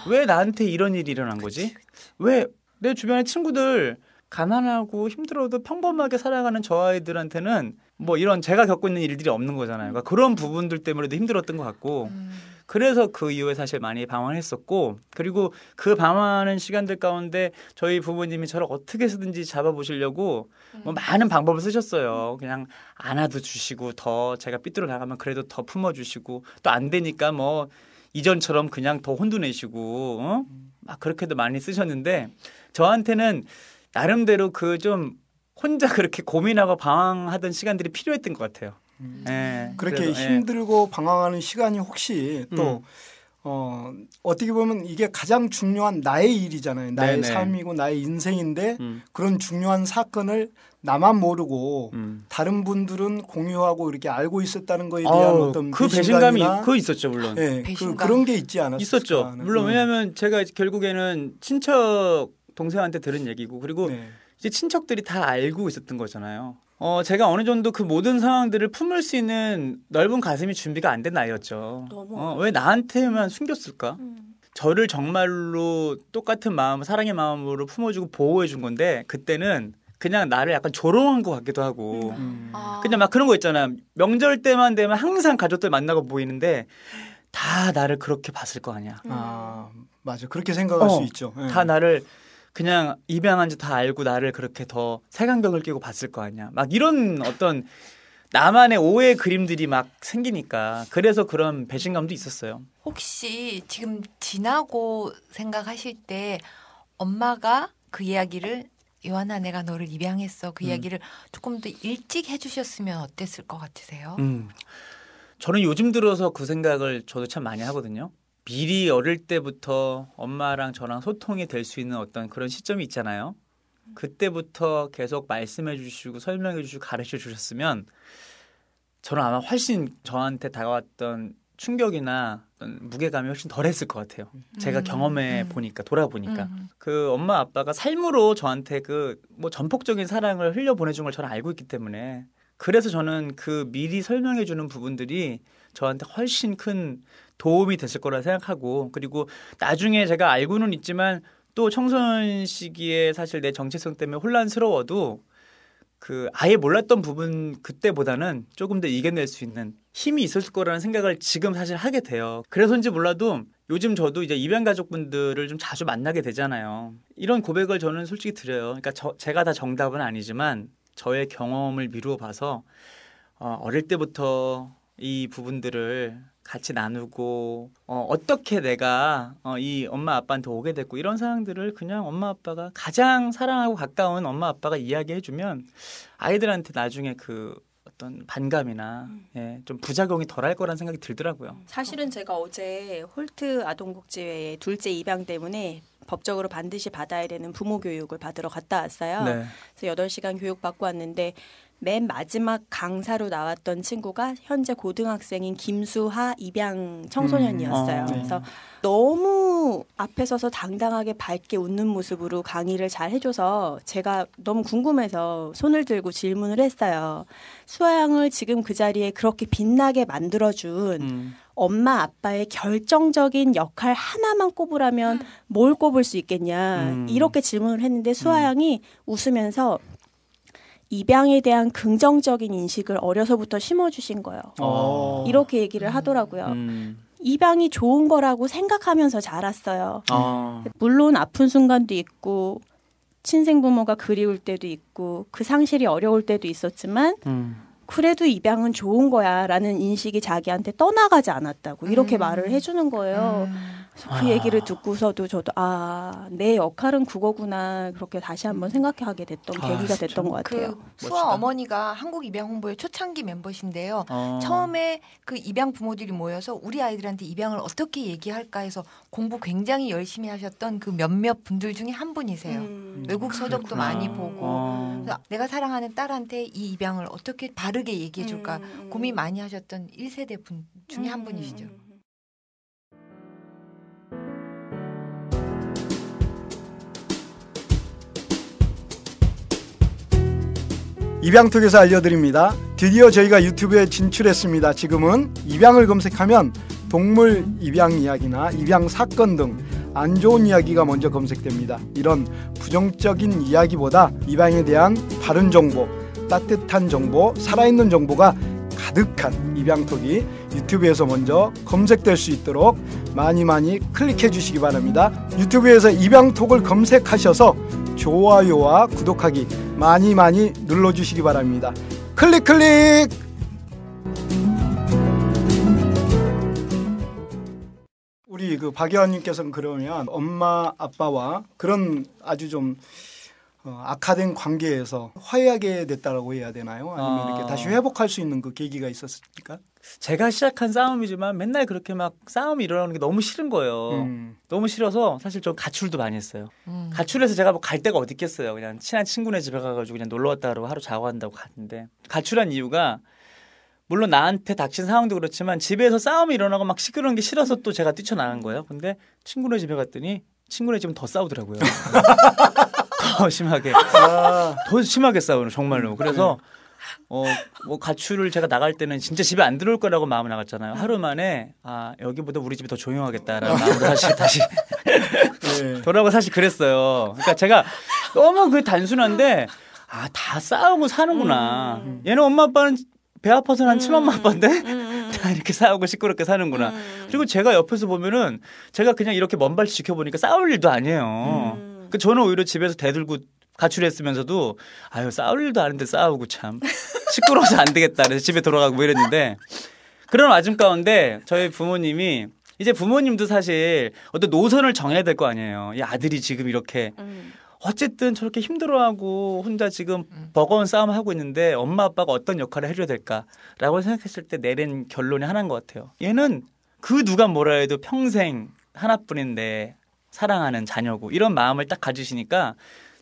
왜 나한테 이런 일이 일어난 거지? 왜 내 주변의 친구들 가난하고 힘들어도 평범하게 살아가는 저 아이들한테는 뭐 이런 제가 겪고 있는 일들이 없는 거잖아요. 그러니까 그런 부분들 때문에도 힘들었던 것 같고. 음. 그래서 그 이후에 사실 많이 방황했었고 그리고 그 방황하는 시간들 가운데 저희 부모님이 저를 어떻게 서든지 잡아보시려고 뭐 음. 많은 방법을 쓰셨어요. 그냥 안아도 주시고 더 제가 삐뚤어 나가면 그래도 더 품어주시고 또 안 되니까 뭐 이전처럼 그냥 더 혼돈내시고 어? 막 그렇게도 많이 쓰셨는데 저한테는 나름대로 그 좀 혼자 그렇게 고민하고 방황하던 시간들이 필요했던 것 같아요. 음. 네, 그렇게 그래서, 예. 힘들고 방황하는 시간이 혹시 또 음. 어, 어떻게 보면 이게 가장 중요한 나의 일이잖아요. 나의 네네. 삶이고 나의 인생인데 음. 그런 중요한 사건을 나만 모르고 음. 다른 분들은 공유하고 이렇게 알고 있었다는 거에 대한 어, 어떤 그 배신감이 그 있었죠 물론. 네, 그, 그런 게 있지 않았어요. 있었죠. 물론 음. 왜냐하면 제가 결국에는 친척 동생한테 들은 얘기고 그리고 네. 이제 친척들이 다 알고 있었던 거잖아요. 어, 제가 어느 정도 그 모든 상황들을 품을 수 있는 넓은 가슴이 준비가 안 된 나이였죠. 어, 왜 나한테만 숨겼을까? 음. 저를 정말로 똑같은 마음, 사랑의 마음으로 품어주고 보호해 준 건데 그때는 그냥 나를 약간 조롱한 것 같기도 하고 음. 음. 아. 그냥 막 그런 거 있잖아. 명절 때만 되면 항상 가족들 만나고 보이는데 다 나를 그렇게 봤을 거 아니야. 음. 아 맞아 그렇게 생각할 어, 수 있죠. 예. 다 나를 그냥 입양한지 다 알고 나를 그렇게 더 색안경을 끼고 봤을 거 아니야. 막 이런 어떤 나만의 오해 그림들이 막 생기니까 그래서 그런 배신감도 있었어요. 혹시 지금 지나고 생각하실 때 엄마가 그 이야기를 요한아 내가 너를 입양했어 그 음. 이야기를 조금 더 일찍 해주셨으면 어땠을 것 같으세요? 음. 저는 요즘 들어서 그 생각을 저도 참 많이 하거든요. 미리 어릴 때부터 엄마랑 저랑 소통이 될 수 있는 어떤 그런 시점이 있잖아요. 그때부터 계속 말씀해 주시고 설명해 주시고 가르쳐 주셨으면 저는 아마 훨씬 저한테 다가왔던 충격이나 무게감이 훨씬 덜했을 것 같아요. 제가 음, 경험해 음. 보니까 돌아보니까 음. 음. 그 엄마 아빠가 삶으로 저한테 그 뭐 전폭적인 사랑을 흘려 보내준 걸 저는 알고 있기 때문에 그래서 저는 그 미리 설명해 주는 부분들이 저한테 훨씬 큰 도움이 됐을 거라 생각하고 그리고 나중에 제가 알고는 있지만 또 청소년 시기에 사실 내 정체성 때문에 혼란스러워도 그 아예 몰랐던 부분 그때보다는 조금 더 이겨낼 수 있는 힘이 있었을 거라는 생각을 지금 사실 하게 돼요. 그래서인지 몰라도 요즘 저도 이제 입양 가족분들을 좀 자주 만나게 되잖아요. 이런 고백을 저는 솔직히 드려요. 그러니까 저, 제가 다 정답은 아니지만 저의 경험을 미루어 봐서 어, 어릴 때부터 이 부분들을 같이 나누고 어, 어떻게 내가 어, 이 엄마 아빠한테 오게 됐고 이런 상황들을 그냥 엄마 아빠가 가장 사랑하고 가까운 엄마 아빠가 이야기해주면 아이들한테 나중에 그 어떤 반감이나 예, 좀 부작용이 덜할 거란 생각이 들더라고요. 음, 사실은 제가 어제 홀트 아동복지회의 둘째 입양 때문에 법적으로 반드시 받아야 되는 부모 교육을 받으러 갔다 왔어요. 네. 그래서 여 시간 교육 받고 왔는데 맨 마지막 강사로 나왔던 친구가 현재 고등학생인 김수하 입양 청소년이었어요. 음. 어, 네. 그래서 너무 앞에 서서 당당하게 밝게 웃는 모습으로 강의를 잘 해줘서 제가 너무 궁금해서 손을 들고 질문을 했어요. 수아양을 지금 그 자리에 그렇게 빛나게 만들어준 음. 엄마 아빠의 결정적인 역할 하나만 꼽으라면 뭘 꼽을 수 있겠냐 음. 이렇게 질문을 했는데 수아양이 음. 웃으면서 입양에 대한 긍정적인 인식을 어려서부터 심어주신 거예요. 오. 아. 이렇게 얘기를 하더라고요. 음. 입양이 좋은 거라고 생각하면서 자랐어요. 아. 물론 아픈 순간도 있고 친생 부모가 그리울 때도 있고 그 상실이 어려울 때도 있었지만 음. 그래도 입양은 좋은 거야라는 인식이 자기한테 떠나가지 않았다고 이렇게 음. 말을 해주는 거예요. 음. 그 아. 얘기를 듣고서도 저도 아 내 역할은 국어구나 그렇게 다시 한번 음. 생각하게 됐던 아, 계기가 진짜? 됐던 것 그 같아요. 그 수아 어머니가 한국 입양 홍보의 초창기 멤버신데요. 아. 처음에 그 입양 부모들이 모여서 우리 아이들한테 입양을 어떻게 얘기할까 해서 공부 굉장히 열심히 하셨던 그 몇몇 분들 중에 한 분이세요. 음. 외국 서적도 많이 보고 아. 내가 사랑하는 딸한테 이 입양을 어떻게 바르게 얘기해줄까 음. 음. 고민 많이 하셨던 1세대 분 중에 한 음. 분이시죠. 음. 입양톡에서 알려드립니다. 드디어 저희가 유튜브에 진출했습니다. 지금은 입양을 검색하면 동물 입양 이야기나 입양 사건 등 안 좋은 이야기가 먼저 검색됩니다. 이런 부정적인 이야기보다 입양에 대한 바른 정보, 따뜻한 정보, 살아있는 정보가 가득한 입양톡이 유튜브에서 먼저 검색될 수 있도록 많이 많이 클릭해 주시기 바랍니다. 유튜브에서 입양톡을 검색하셔서 좋아요와 구독하기 많이 많이 눌러주시기 바랍니다. 클릭 클릭! 우리 그 박여원님께서는 그러면 엄마 아빠와 그런 아주 좀 어, 악화된 관계에서 화해하게 됐다라고 해야 되나요? 아니면 아. 이렇게 다시 회복할 수 있는 그 계기가 있었습니까? 제가 시작한 싸움이지만 맨날 그렇게 막 싸움이 일어나는 게 너무 싫은 거예요. 음. 너무 싫어서 사실 좀 가출도 많이 했어요. 음. 가출해서 제가 뭐 갈 데가 어디 있겠어요. 그냥 친한 친구네 집에 가가지고 그냥 놀러 왔다 하루 하루 자고 한다고 갔는데 가출한 이유가 물론 나한테 닥친 상황도 그렇지만 집에서 싸움이 일어나고 막 시끄러운 게 싫어서 또 제가 뛰쳐나간 거예요. 근데 친구네 집에 갔더니 친구네 집은 더 싸우더라고요. [laughs] 싸 심하게 아. 더 심하게 싸우는 정말로 음. 그래서 네. 어뭐 가출을 제가 나갈 때는 진짜 집에 안 들어올 거라고 마음 을 나갔잖아요 음. 하루 만에 아 여기보다 우리 집이 더 조용하겠다라는 아. 마음으로 사실 다시 [laughs] 네. 돌아가고 사실 그랬어요 그니까 제가 너무 그 단순한데 아다 싸우고 사는구나 음. 얘는 엄마 아빠는 배 아파서 난 친엄마 아빠인데 다 이렇게 싸우고 시끄럽게 사는구나 그리고 제가 옆에서 보면은 제가 그냥 이렇게 먼발 지켜보니까 싸울 일도 아니에요. 음. 그 저는 오히려 집에서 대들고 가출했으면서도 아유 싸울 일도 아닌데 싸우고 참 시끄러워서 안 되겠다 그래서 집에 돌아가고 뭐 이랬는데 그런 와중 가운데 저희 부모님이 이제 부모님도 사실 어떤 노선을 정해야 될 거 아니에요 이 아들이 지금 이렇게 음. 어쨌든 저렇게 힘들어하고 혼자 지금 음. 버거운 싸움 을 하고 있는데 엄마 아빠가 어떤 역할을 해줘야 될까라고 생각했을 때 내린 결론이 하나인 것 같아요 얘는 그 누가 뭐라 해도 평생 하나뿐인데 사랑하는 자녀고 이런 마음을 딱 가지시니까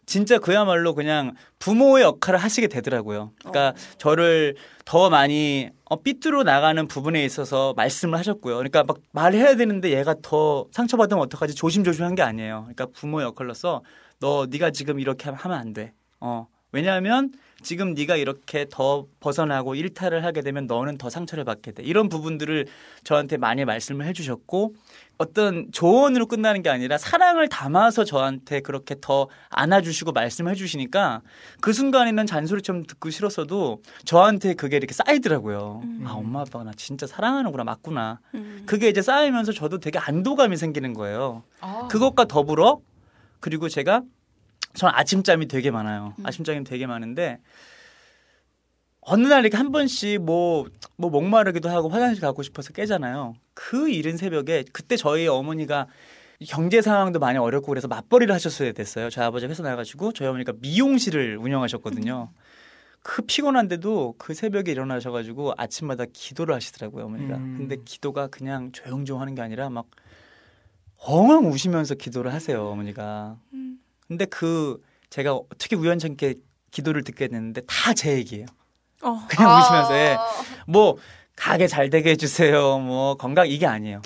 진짜 그야말로 그냥 부모의 역할을 하시게 되더라고요. 그러니까 어. 저를 더 많이 어, 삐뚤어 나가는 부분에 있어서 말씀을 하셨고요. 그러니까 막 말해야 되는데 얘가 더 상처받으면 어떡하지 조심조심한 게 아니에요. 그러니까 부모 역할로서 너 네가 지금 이렇게 하면 안 돼. 어. 왜냐하면 지금 네가 이렇게 더 벗어나고 일탈을 하게 되면 너는 더 상처를 받게 돼. 이런 부분들을 저한테 많이 말씀을 해주셨고 어떤 조언으로 끝나는 게 아니라 사랑을 담아서 저한테 그렇게 더 안아주시고 말씀해 주시니까 그 순간에는 잔소리처럼 듣고 싫었어도 저한테 그게 이렇게 쌓이더라고요. 음. 아, 엄마 아빠가 나 진짜 사랑하는구나, 맞구나. 음. 그게 이제 쌓이면서 저도 되게 안도감이 생기는 거예요. 아. 그것과 더불어 그리고 제가 저는 아침잠이 되게 많아요. 음. 아침잠이 되게 많은데 어느 날 이렇게 한 번씩 뭐뭐 뭐 목마르기도 하고 화장실 가고 싶어서 깨잖아요. 그 이른 새벽에 그때 저희 어머니가 경제 상황도 많이 어렵고 그래서 맞벌이를 하셨어야 됐어요. 저희 아버지 회사 나가지고 저희 어머니가 미용실을 운영하셨거든요. 음. 그 피곤한데도 그 새벽에 일어나셔가지고 아침마다 기도를 하시더라고요 어머니가. 음. 근데 기도가 그냥 조용조용 하는 게 아니라 막 엉엉 우시면서 기도를 하세요 어머니가. 음. 근데 그 제가 어떻게 우연찮게 기도를 듣게 됐는데 다 제 얘기예요. 어. 그냥 아~ 웃으면서 예. 뭐 가게 잘 되게 해주세요. 뭐 건강 이게 아니에요.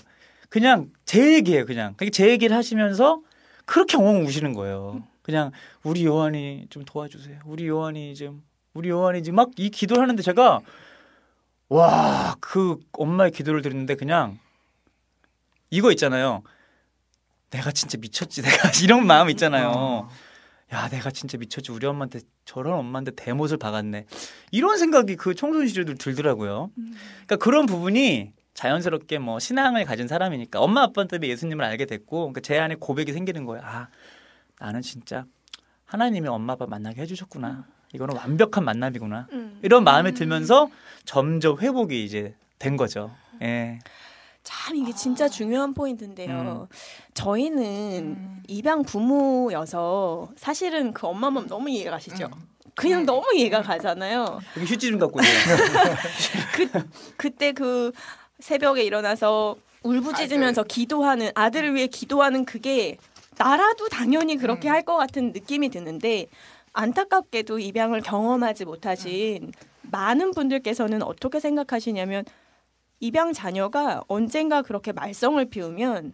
그냥 제 얘기예요. 그냥 그게 제 얘기를 하시면서 그렇게 엉엉 우시는 거예요. 그냥 우리 요한이 좀 도와주세요. 우리 요한이 좀 우리 요한이 지금 막 이 기도를 하는데 제가 와 그 엄마의 기도를 들었는데 그냥 이거 있잖아요. 내가 진짜 미쳤지 내가 [laughs] 이런 마음 있잖아요. 어. 야 내가 진짜 미쳤지 우리 엄마한테 저런 엄마한테 대못을 박았네 이런 생각이 그 청소년 시절도 들더라고요. 음. 그러니까 그런 부분이 자연스럽게 뭐 신앙을 가진 사람이니까 엄마 아빠 때문에 예수님을 알게 됐고 그러니까 제 안에 고백이 생기는 거예요. 아 나는 진짜 하나님이 엄마 아빠 만나게 해주셨구나. 음. 이거는 완벽한 만남이구나. 음. 이런 마음이 들면서 점점 회복이 이제 된 거죠. 예. 참 이게 아. 진짜 중요한 포인트인데요. 음. 저희는 음. 입양 부모여서 사실은 그 엄마 맘 너무 이해 가시죠? 음. 그냥 네. 너무 이해가 가잖아요. 휴지 좀 갖고 그 그때 그 새벽에 일어나서 울부짖으면서 아들. 기도하는 아들을 위해 기도하는 그게 나라도 당연히 그렇게 음. 할것 같은 느낌이 드는데 안타깝게도 입양을 경험하지 못하신 음. 많은 분들께서는 어떻게 생각하시냐면 입양 자녀가 언젠가 그렇게 말썽을 피우면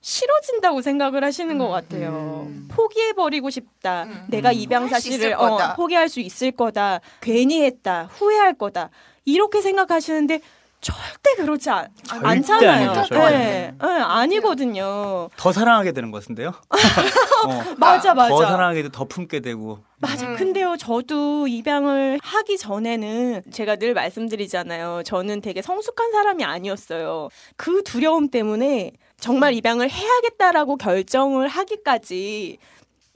싫어진다고 생각을 하시는 것 음. 같아요. 음. 포기해버리고 싶다. 음, 음. 내가 음. 입양 사실을 어, 포기할 수 있을 거다. 괜히 했다. 후회할 거다. 이렇게 생각하시는데 절대 그렇지 않, 절대 않잖아요. 아니죠, 절 네, 네, 아니거든요. 더 사랑하게 되는 것인데요 [laughs] 어, 맞아, 맞아. 더 사랑하게 되더 품게 되고. 맞아. 음. 근데요, 저도 입양을 하기 전에는 제가 늘 말씀드리잖아요. 저는 되게 성숙한 사람이 아니었어요. 그 두려움 때문에 정말 입양을 해야겠다라고 결정을 하기까지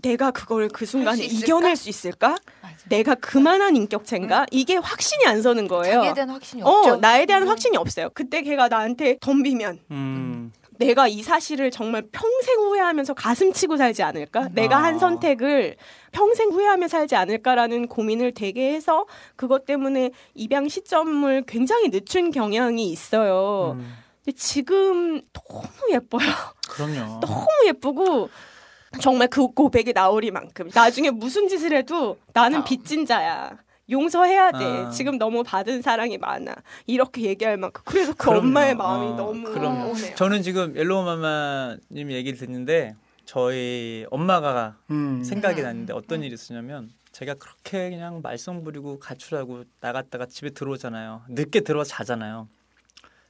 내가 그걸 그 순간에 이겨낼 수 있을까? 맞아. 내가 그만한 인격체인가? 응. 이게 확신이 안 서는 거예요. 자에 대한 확신이 어, 없죠. 나에 대한 음. 확신이 없어요. 그때 걔가 나한테 덤비면 음. 내가 이 사실을 정말 평생 후회하면서 가슴치고 살지 않을까? 아. 내가 한 아. 선택을 평생 후회하며 살지 않을까라는 고민을 되게 해서 그것 때문에 입양 시점을 굉장히 늦춘 경향이 있어요. 음. 근데 지금 너무 예뻐요. 그럼요. [laughs] 너무 예쁘고 정말 그 고백이 나오리만큼 나중에 무슨 짓을 해도 나는 아. 빚진 자야. 용서해야 돼. 아. 지금 너무 받은 사랑이 많아. 이렇게 얘기할 만큼. 그래서 그 그럼요. 엄마의 어, 마음이 어, 너무 그럼 오네요. 저는 지금 옐로우 마마님 얘기를 듣는데 저희 엄마가 음. 생각이 음. 났는데 어떤 음. 일이 있었냐면 제가 그렇게 그냥 말썽 부리고 가출하고 나갔다가 집에 들어오잖아요. 늦게 들어와 자잖아요.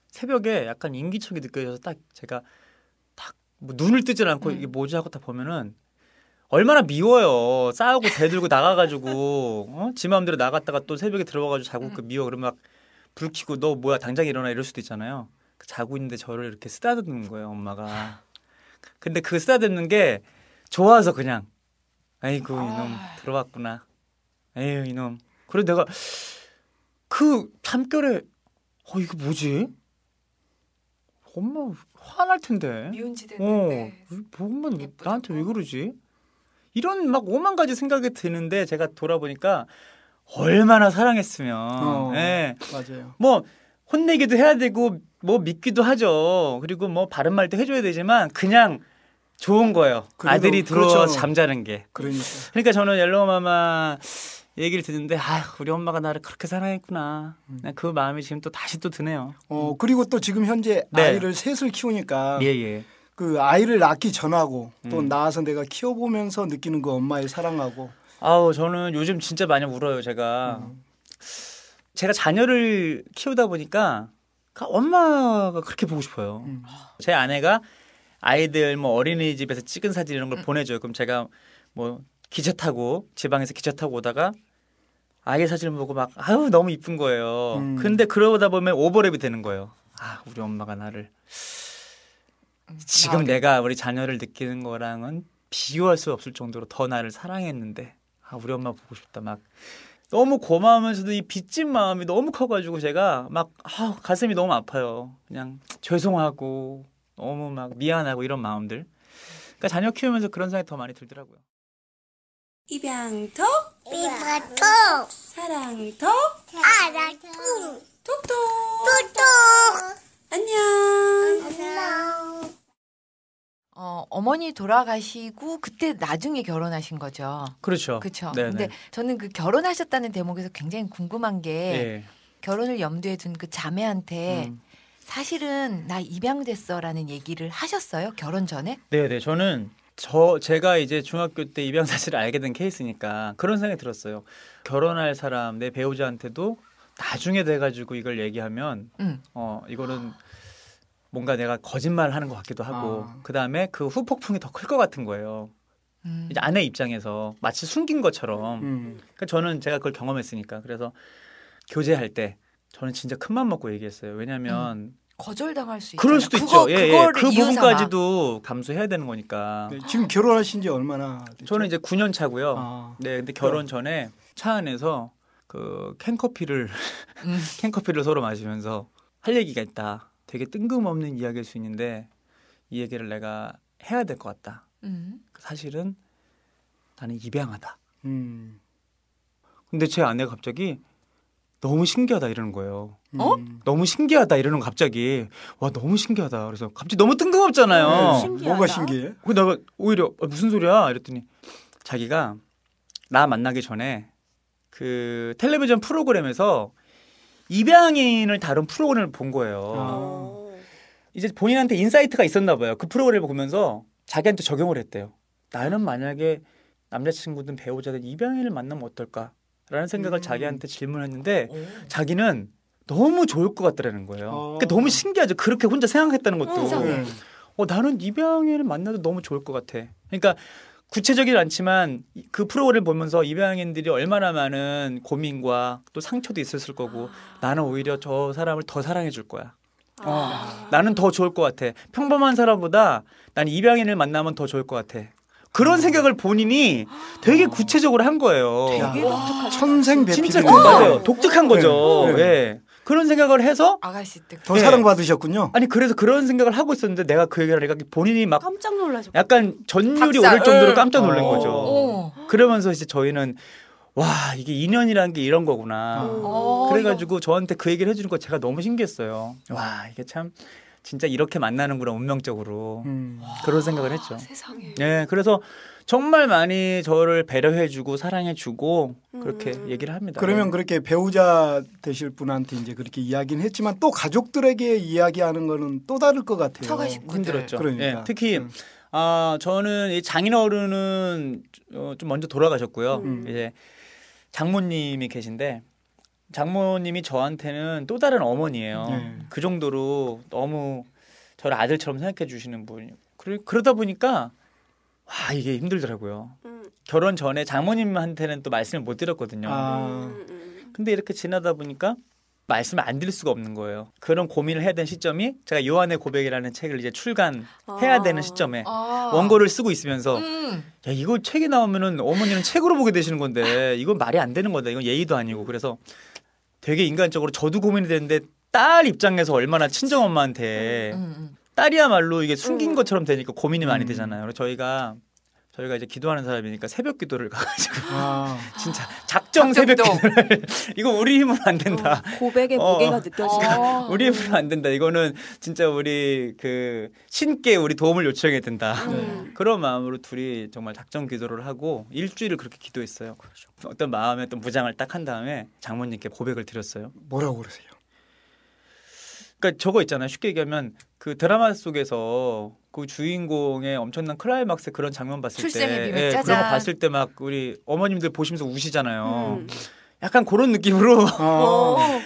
새벽에 약간 인기척이 느껴져서 딱 제가 뭐 눈을 뜨질 않고 음. 이게 뭐지 하고 다 보면은 얼마나 미워요. 싸우고 대들고 나가가지고 어? 지 마음대로 나갔다가 또 새벽에 들어와가지고 자고 그 음. 미워 그러면 막불 켜고 너 뭐야 당장 일어나 이럴 수도 있잖아요. 그 자고 있는데 저를 이렇게 쓰다듬는 거예요 엄마가. 근데 그 쓰다듬는 게 좋아서 그냥 아이고 아. 이놈 들어왔구나. 에휴 이놈. 그래 내가 그 잠결에 어 이거 뭐지? 엄마 화날 텐데. 미운지 됐는데. 어, 보면 예쁘죠? 나한테 왜 그러지? 이런 막 오만 가지 생각이 드는데 제가 돌아보니까 얼마나 사랑했으면. 어, 예. 맞아요. 뭐 혼내기도 해야 되고 뭐 믿기도 하죠. 그리고 뭐 바른 말도 해줘야 되지만 그냥 좋은 거예요. 아들이 들어 그렇죠. 잠자는 게. 그러니까. 그러니까 저는 옐로우 마마 얘기를 듣는데 아 우리 엄마가 나를 그렇게 사랑했구나 음. 네, 그 마음이 지금 또 다시 또 드네요. 어 그리고 또 지금 현재 네. 아이를 셋을 키우니까 예, 예. 그 아이를 낳기 전하고 또 음. 낳아서 내가 키워보면서 느끼는 그 엄마의 사랑하고 아우 저는 요즘 진짜 많이 울어요 제가 음. 제가 자녀를 키우다 보니까 엄마가 그렇게 보고 싶어요. 음. 제 아내가 아이들 뭐 어린이집에서 찍은 사진 이런 걸 음. 보내줘요. 그럼 제가 뭐 기차 타고 지방에서 기차 타고 오다가 아예 사진을 보고 막 아유 너무 이쁜 거예요. 음. 근데 그러다 보면 오버랩이 되는 거예요. 아 우리 엄마가 나를 지금 아, 네. 내가 우리 자녀를 느끼는 거랑은 비교할 수 없을 정도로 더 나를 사랑했는데 아 우리 엄마 보고 싶다 막 너무 고마우면서도 이 빚진 마음이 너무 커가지고 제가 막 아, 가슴이 너무 아파요. 그냥 죄송하고 너무 막 미안하고 이런 마음들. 그러니까 자녀 키우면서 그런 생각이 더 많이 들더라고요. 입양터 비바톡 사랑톡 아랑톡 톡톡 톡톡 안녕 안녕 어, 어머니 돌아가시고 그때 나중에 결혼하신 거죠. 그렇죠. 그렇죠. 네네. 근데 저는 그 결혼하셨다는 대목에서 굉장히 궁금한 게 예. 결혼을 염두에 둔그 자매한테 음. 사실은 나 입양됐어라는 얘기를 하셨어요 결혼 전에? 네네 저는 저 제가 이제 중학교 때 입양 사실을 알게 된 케이스니까 그런 생각이 들었어요. 결혼할 사람 내 배우자한테도 나중에 돼가지고 이걸 얘기하면 음. 어 이거는 뭔가 내가 거짓말하는 것 같기도 하고 아. 그다음에 그 후폭풍이 더 클 것 같은 거예요. 음. 이제 아내 입장에서 마치 숨긴 것처럼. 음. 그러니까 저는 제가 그걸 경험했으니까 그래서 교제할 때 저는 진짜 큰맘 먹고 얘기했어요. 왜냐하면 음. 거절당할 수 그럴 수도 그거, 있죠. 예, 예. 그 부분까지도 감수해야 되는 거니까. 네, 지금 결혼하신 지 얼마나 됐죠? 저는 이제 9년 차고요. 아. 네, 근데 결혼 전에 차 안에서 그 캔커피를 음. [laughs] 캔커피를 서로 마시면서 할 얘기가 있다. 되게 뜬금없는 이야기일 수 있는데 이 얘기를 내가 해야 될 것 같다. 음. 사실은 나는 입양하다. 음. 근데 제 아내가 갑자기 너무 신기하다 이러는 거예요. 음. 어? 너무 신기하다 이러는 거 갑자기 와 너무 신기하다 그래서 갑자기 너무 뜬금없잖아요. 음, 음, 신 뭐가 신기해? 그 내가 오히려 아, 무슨 소리야 이랬더니 자기가 나 만나기 전에 그 텔레비전 프로그램에서 입양인을 다룬 프로그램을 본 거예요. 아. 이제 본인한테 인사이트가 있었나 봐요. 그 프로그램을 보면서 자기한테 적용을 했대요. 나는 만약에 남자친구든 배우자든 입양인을 만나면 어떨까? 라는 생각을 음. 자기한테 질문했는데 오. 자기는 너무 좋을 것같더라는 거예요. 어. 그러니까 너무 신기하죠. 그렇게 혼자 생각했다는 것도. 음. 어, 나는 입양인을 만나도 너무 좋을 것 같아. 그러니까 구체적이진 않지만 그프로그램을 보면서 입양인들이 얼마나 많은 고민과 또 상처도 있었을 거고 아. 나는 오히려 저 사람을 더 사랑해 줄 거야. 아. 어, 아. 나는 더 좋을 것 같아. 평범한 사람보다 난 입양인을 만나면 더 좋을 것 같아. 그런 음. 생각을 본인이 되게 아. 구체적으로 한 거예요. 천생 배필. 진짜 그 어. 맞아요. 독특한 네. 거죠. 네. 예. 네. 네. 그런 생각을 해서 아가씨 때더 예. 사랑받으셨군요. 아니 그래서 그런 생각을 하고 있었는데 내가 그 얘기를 하니까 본인이 막 깜짝 놀라죠. 약간 전율이 박살. 오를 정도로 네. 깜짝 놀란 어. 거죠. 어. 그러면서 이제 저희는 와 이게 인연이라는 게 이런 거구나. 어. 그래가지고 저한테 그 얘기를 해주는 거 제가 너무 신기했어요. 와 이게 참 진짜 이렇게 만나는구나 운명적으로 음. 그런 생각을 했죠. 세상에. 네, 그래서 정말 많이 저를 배려해주고 사랑해주고 음. 그렇게 음. 얘기를 합니다. 그러면 예. 그렇게 배우자 되실 분한테 이제 그렇게 이야기는 했지만 또 가족들에게 이야기하는 거는 또 다를 것 같아요. 처가 힘들었죠. 그러니까. 네, 특히 음. 아 저는 이 장인어른은 어, 좀 먼저 돌아가셨고요. 음. 이제 장모님이 계신데 장모님이 저한테는 또 다른 어머니예요. 네. 그 정도로 너무 저를 아들처럼 생각해 주시는 분. 그러, 그러다 보니까 와 이게 힘들더라고요. 음. 결혼 전에 장모님한테는 또 말씀을 못 드렸거든요. 아. 근데 이렇게 지나다 보니까 말씀을 안 드릴 수가 없는 거예요. 그런 고민을 해야 되는 시점이 제가 요한의 고백이라는 책을 이제 출간해야 아~ 되는 시점에 아~ 원고를 쓰고 있으면서 음~ 야 이거 책이 나오면은 어머니는 책으로 보게 되시는 건데 이건 말이 안 되는 거다. 이건 예의도 아니고 그래서 되게 인간적으로 저도 고민이 되는데 딸 입장에서 얼마나 친정 엄마한테 음, 음, 음. 딸이야말로 이게 숨긴 것처럼 되니까 고민이 많이 되잖아요. 그래서 저희가 저희가 이제 기도하는 사람이니까 새벽 기도를 가가지고 아. [laughs] 진짜 작정, 작정 새벽 기도 [laughs] 이거 우리 힘은 안 된다 어, 고백의 어, 무게가 느껴지니까 그러니까 어. 우리 힘은 안 된다 이거는 진짜 우리 그 신께 우리 도움을 요청해야 된다 음. 네. 그런 마음으로 둘이 정말 작정 기도를 하고 일주일을 그렇게 기도했어요 그렇죠. 어떤 마음에 어떤 무장을 딱 한 다음에 장모님께 고백을 드렸어요 뭐라고 그러세요? 그러니까 저거 있잖아요 쉽게 얘기하면 그 드라마 속에서 그 주인공의 엄청난 클라이막스 그런 장면 봤을 때 예, 그런 거 봤을 때 막 우리 어머님들 보시면서 우시잖아요. 음. 약간 그런 느낌으로 어. [laughs]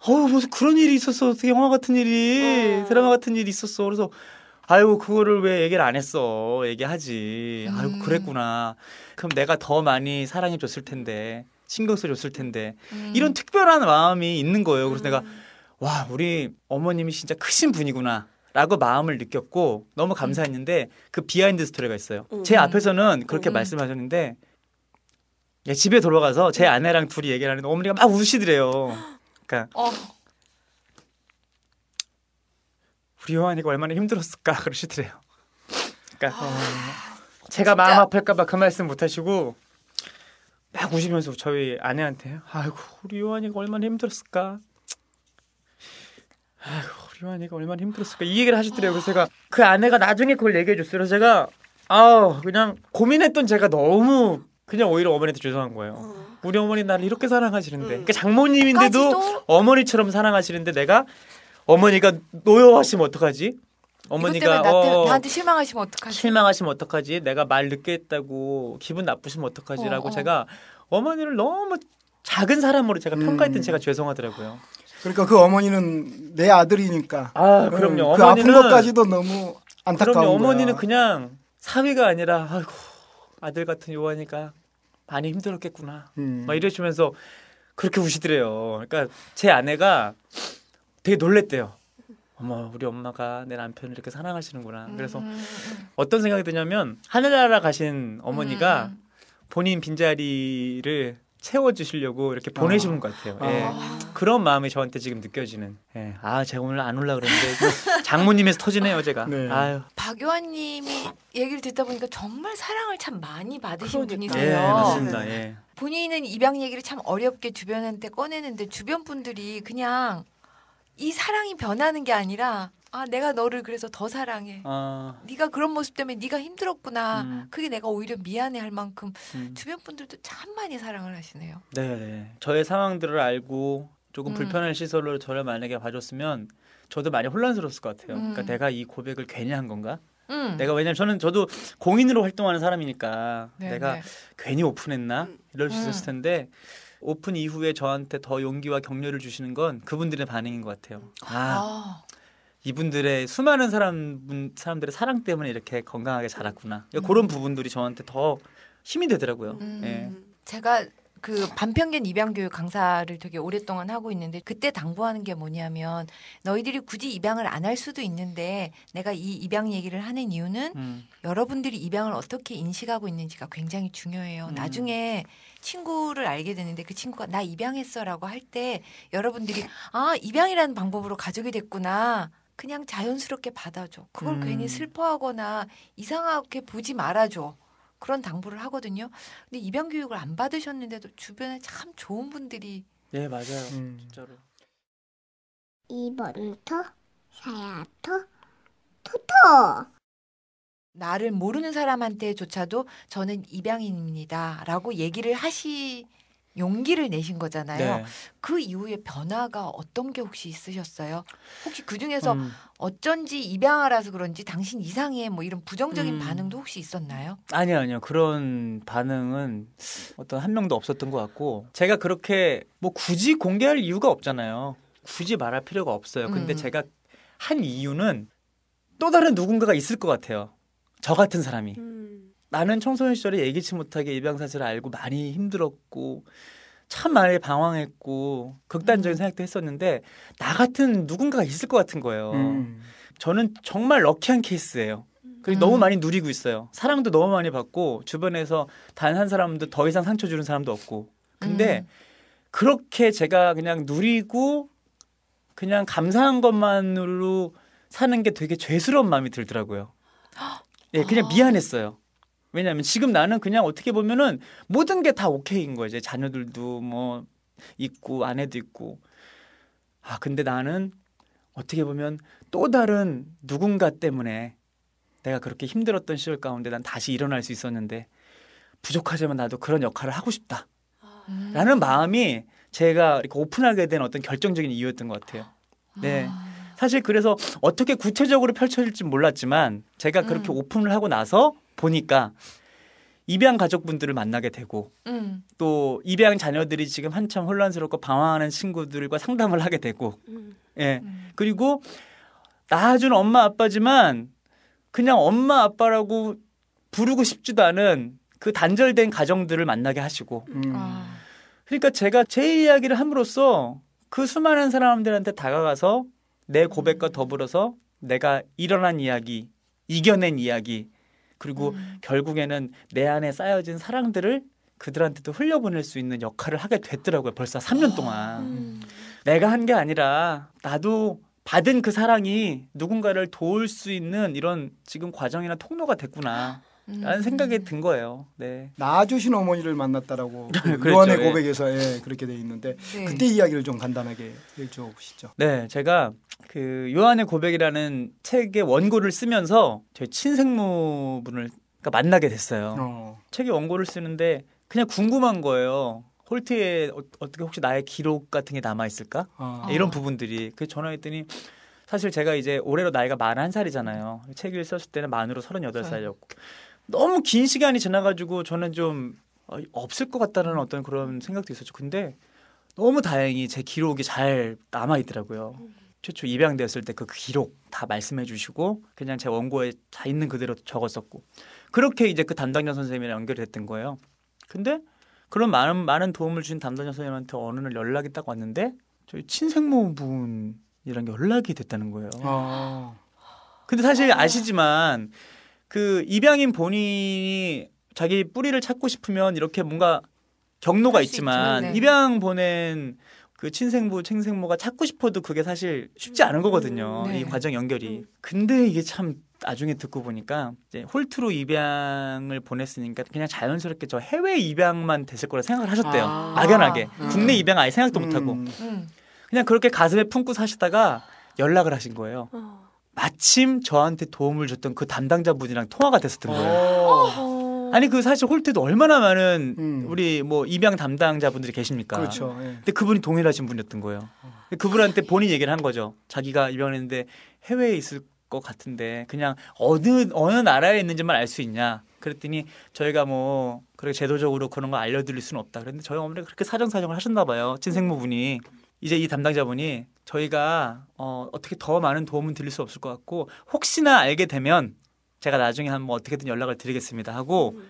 어우 무슨 그런 일이 있었어 어떻게 영화 같은 일이 어. 드라마 같은 일이 있었어 그래서 아이고 그거를 왜 얘기를 안 했어 얘기하지 음. 아이고 그랬구나 그럼 내가 더 많이 사랑해 줬을 텐데 신경 써줬을 텐데 음. 이런 특별한 마음이 있는 거예요 그래서 음. 내가 와 우리 어머님이 진짜 크신 분이구나 라고 마음을 느꼈고 너무 감사했는데 음. 그 비하인드 스토리가 있어요. 음. 제 앞에서는 그렇게 음. 말씀하셨는데 예, 집에 돌아가서 제 아내랑 둘이 얘기를 하는데 어머니가 막 우시더래요. 그러니까 어. 우리 요한이가 얼마나 힘들었을까 [laughs] 그러시더래요. 그러니까 어. 제가 진짜. 마음 아플까봐 그 말씀 못 하시고 막 우시면서 저희 아내한테 아이고 우리 요한이가 얼마나 힘들었을까. 아이고 조한니까 얼마나 힘들었을까 이 얘기를 하시더라고요 그래서 제가 그 아내가 나중에 그걸 얘기해 줬어요. 그래서 제가 아우 그냥 고민했던 제가 너무 그냥 오히려 어머니한테 죄송한 거예요. 어. 우리 어머니 나를 이렇게 사랑하시는데 음. 그러니까 장모님인데도 까지도? 어머니처럼 사랑하시는데 내가 어머니가 노여워하시면 어떡하지? 어머니가 나한테, 어, 나한테 실망하시면 어떡하지? 실망하시면 어떡하지? 내가 말 늦게 했다고 기분 나쁘시면 어떡하지라고 어, 어. 제가 어머니를 너무 작은 사람으로 제가 평가했던 음. 제가 죄송하더라고요. 그러니까 그 어머니는 내 아들이니까. 아 그럼요. 그 아픈 것까지도 너무 안타까운 그럼요. 어머니는 거야. 그냥 사위가 아니라 아이고 아들 같은 요한니까 많이 힘들었겠구나. 음. 막 이러시면서 그렇게 우시더래요. 그러니까 제 아내가 되게 놀랬대요. 어머 우리 엄마가 내 남편을 이렇게 사랑하시는구나. 그래서 음. 음, 음, 음. 어떤 생각이 드냐면 하늘나라 가신 어머니가 음. 본인 빈자리를 채워주시려고 이렇게 보내시는 아. 것 같아요. 어. 예. 그런 마음이 저한테 지금 느껴지는. 예. 아, 제가 오늘 안 올라 그랬는데 [laughs] 장모님에서 터지네요, 제가. 네. 아유. 박요한님이 얘기를 듣다 보니까 정말 사랑을 참 많이 받으신 분이세요. 예, 맞습니다. 예. 본인은 입양 얘기를 참 어렵게 주변한테 꺼내는데 주변 분들이 그냥 이 사랑이 변하는 게 아니라 아 내가 너를 그래서 더 사랑해. 아. 네가 그런 모습 때문에 네가 힘들었구나. 음. 그게 내가 오히려 미안해할 만큼 음. 주변 분들도 참 많이 사랑을 하시네요. 네, 네. 저의 상황들을 알고 조금 음. 불편한 시설로 저를 만약에 봐줬으면 저도 많이 혼란스러웠을 것 같아요. 그러니까 음. 내가 이 고백을 괜히 한 건가? 음. 내가 왜냐면 저는 저도 공인으로 활동하는 사람이니까 네네. 내가 네. 괜히 오픈했나 이럴 수 있었을 텐데. 오픈 이후에 저한테 더 용기와 격려를 주시는 건 그분들의 반응인 것 같아요. 아, 아. 이분들의 수많은 사람 사람들의 사랑 때문에 이렇게 건강하게 자랐구나 그러니까 음. 그런 부분들이 저한테 더 힘이 되더라고요. 음. 예. 제가 그 반편견 입양 교육 강사를 되게 오랫동안 하고 있는데 그때 당부하는 게 뭐냐면 너희들이 굳이 입양을 안 할 수도 있는데 내가 이 입양 얘기를 하는 이유는 음. 여러분들이 입양을 어떻게 인식하고 있는지가 굉장히 중요해요. 음. 나중에 친구를 알게 되는데 그 친구가 나 입양했어라고 할 때 여러분들이 아 입양이라는 방법으로 가족이 됐구나 그냥 자연스럽게 받아줘. 그걸 음. 괜히 슬퍼하거나 이상하게 보지 말아줘. 그런 당부를 하거든요. 근데 입양 교육을 안 받으셨는데도 주변에 참 좋은 분들이 네 맞아요 음. 진짜로 2번 토 사야토 토토 나를 모르는 사람한테조차도 저는 입양인입니다라고 얘기를 하시 용기를 내신 거잖아요. 네. 그 이후에 변화가 어떤 게 혹시 있으셨어요? 혹시 그 중에서 음. 어쩐지 입양아라서 그런지 당신 이상해 뭐 이런 부정적인 음. 반응도 혹시 있었나요? 아니요 아니요 그런 반응은 어떤 한 명도 없었던 것 같고 제가 그렇게 뭐 굳이 공개할 이유가 없잖아요. 굳이 말할 필요가 없어요. 근데 음. 제가 한 이유는 또 다른 누군가가 있을 것 같아요. 저 같은 사람이. 음. 나는 청소년 시절에 예기치 못하게 입양 사실을 알고 많이 힘들었고 참 많이 방황했고 극단적인 음. 생각도 했었는데 나 같은 누군가가 있을 것 같은 거예요. 음. 저는 정말 럭키한 케이스예요. 그리고 음. 너무 많이 누리고 있어요. 사랑도 너무 많이 받고 주변에서 단 한 사람도 더 이상 상처 주는 사람도 없고. 근데 음. 그렇게 제가 그냥 누리고 그냥 감사한 것만으로 사는 게 되게 죄스러운 마음이 들더라고요. 예, 그냥 미안했어요. 왜냐하면 지금 나는 그냥 어떻게 보면은 모든 게 다 오케이인 거예요. 자녀들도 뭐 있고 아내도 있고. 아 근데 나는 어떻게 보면 또 다른 누군가 때문에 내가 그렇게 힘들었던 시절 가운데 난 다시 일어날 수 있었는데 부족하지만 나도 그런 역할을 하고 싶다. 라는 아. 마음이 제가 이렇게 오픈하게 된 어떤 결정적인 이유였던 것 같아요. 네. 아. 사실 그래서 어떻게 구체적으로 펼쳐질지 몰랐지만 제가 그렇게 음. 오픈을 하고 나서 보니까 입양 가족분들을 만나게 되고 음. 또 입양 자녀들이 지금 한참 혼란스럽고 방황하는 친구들과 상담을 하게 되고 음. 예 음. 그리고 낳아준 엄마 아빠지만 그냥 엄마 아빠라고 부르고 싶지도 않은 그 단절된 가정들을 만나게 하시고 음. 아. 그러니까 제가 제 이야기를 함으로써 그 수많은 사람들한테 다가가서 내 고백과 더불어서 내가 일어난 이야기 이겨낸 이야기 그리고 음. 결국에는 내 안에 쌓여진 사랑들을 그들한테도 흘려보낼 수 있는 역할을 하게 됐더라고요. 벌써 3년 동안. 음. 내가 한 게 아니라 나도 받은 그 사랑이 누군가를 도울 수 있는 이런 지금 과정이나 통로가 됐구나. 라는 음. 생각이 든 거예요. 네. 나아주신 어머니를 만났다라고 [laughs] 그 그렇죠. 예. 고백에서 예, 그렇게 돼 있는데 네. 그때 이야기를 좀 간단하게 읽어보시죠. 네, 제가 그 요한의 고백이라는 책의 원고를 쓰면서 제 친생모분을 그까 그러니까 만나게 됐어요. 어. 책의 원고를 쓰는데 그냥 궁금한 거예요. 홀트에 어, 떻게 혹시 나의 기록 같은 게 남아 있을까? 어. 아. 이런 부분들이 그 전화했더니 사실 제가 이제 올해로 나이가 만1살이잖아요 책을 썼을 때는 만으로 38살이었고 너무 긴 시간이 지나가지고 저는 좀 어, 없을 것 같다는 어떤 그런 생각도 있었죠. 근데 너무 다행히 제 기록이 잘 남아 있더라고요. 최초 입양됐을 때 그 기록 다 말씀해 주시고 그냥 제 원고에 다 있는 그대로 적었었고 그렇게 이제 그 담당자 선생님이랑 연결됐던 이 거예요. 근데 그런 많은 많은 도움을 주신 담당자 선생님한테 어느 날 연락이 딱 왔는데 저희 친생모분이랑 연락이 됐다는 거예요. 아. 근데 사실 아시지만 그 입양인 본인이 자기 뿌리를 찾고 싶으면 이렇게 뭔가 경로가 있지만 있죠, 네. 입양 보낸 그 친생부, 친생모가 찾고 싶어도 그게 사실 쉽지 않은 거거든요. 음, 네. 이 과정 연결이. 음. 근데 이게 참 나중에 듣고 보니까 이제 홀트로 입양을 보냈으니까 그냥 자연스럽게 저 해외 입양만 됐을 거라 생각을 하셨대요. 아~ 막연하게. 음. 국내 입양 아예 생각도 음. 못 하고. 음. 그냥 그렇게 가슴에 품고 사시다가 연락을 하신 거예요. 어. 마침 저한테 도움을 줬던 그 담당자분이랑 통화가 됐었던 거예요. 아니 그 사실 홀트도 얼마나 많은 음. 우리 뭐 입양 담당자분들이 계십니까? 그렇죠. 예. 근데 그분이 동일하신 분이었던 거예요. 그분한테 본인 얘기를 한 거죠. 자기가 입양했는데 해외에 있을 것 같은데 그냥 어느 어느 나라에 있는지만 알 수 있냐? 그랬더니 저희가 뭐 그렇게 제도적으로 그런 거 알려드릴 수는 없다. 그런데 저희 어머니가 그렇게 사정사정을 하셨나 봐요. 친생모분이. 이제 이 담당자분이 저희가 어, 어떻게 더 많은 도움은 드릴 수 없을 것 같고 혹시나 알게 되면 제가 나중에 한번 뭐 어떻게든 연락을 드리겠습니다 하고 음.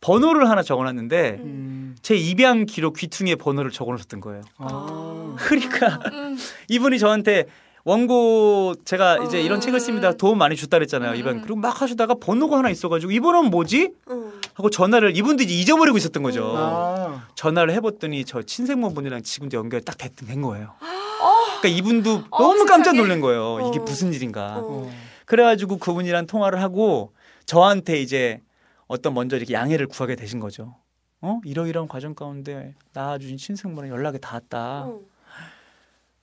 번호를 하나 적어놨는데 음. 제 입양 기록 귀퉁이에 번호를 적어놓았던 거예요. 아. 그러니까 음. [laughs] 이분이 저한테 원고 제가 이제 이런 아. 책을 씁니다. 도움 많이 줬다 그랬잖아요. 이번 음. 그리고 막 하시다가 번호가 하나 있어가지고 이 번호는 뭐지? 어. 하고 전화를 이분도 이제 잊어버리고 있었던 거죠. 음. 아. 전화를 해봤더니 저 친생모 분이랑 지금도 연결딱됐딱된 거예요. [gasps] 아. 그러니까 이분도 어, 너무 깜짝 놀란 거예요. 어. 이게 무슨 일인가. 어. 그래가지고 그분이랑 통화를 하고 저한테 이제 어떤 먼저 이렇게 양해를 구하게 되신 거죠. 어 이러이러한 과정 가운데 나아주신 친생모랑 연락이 닿았다. 어.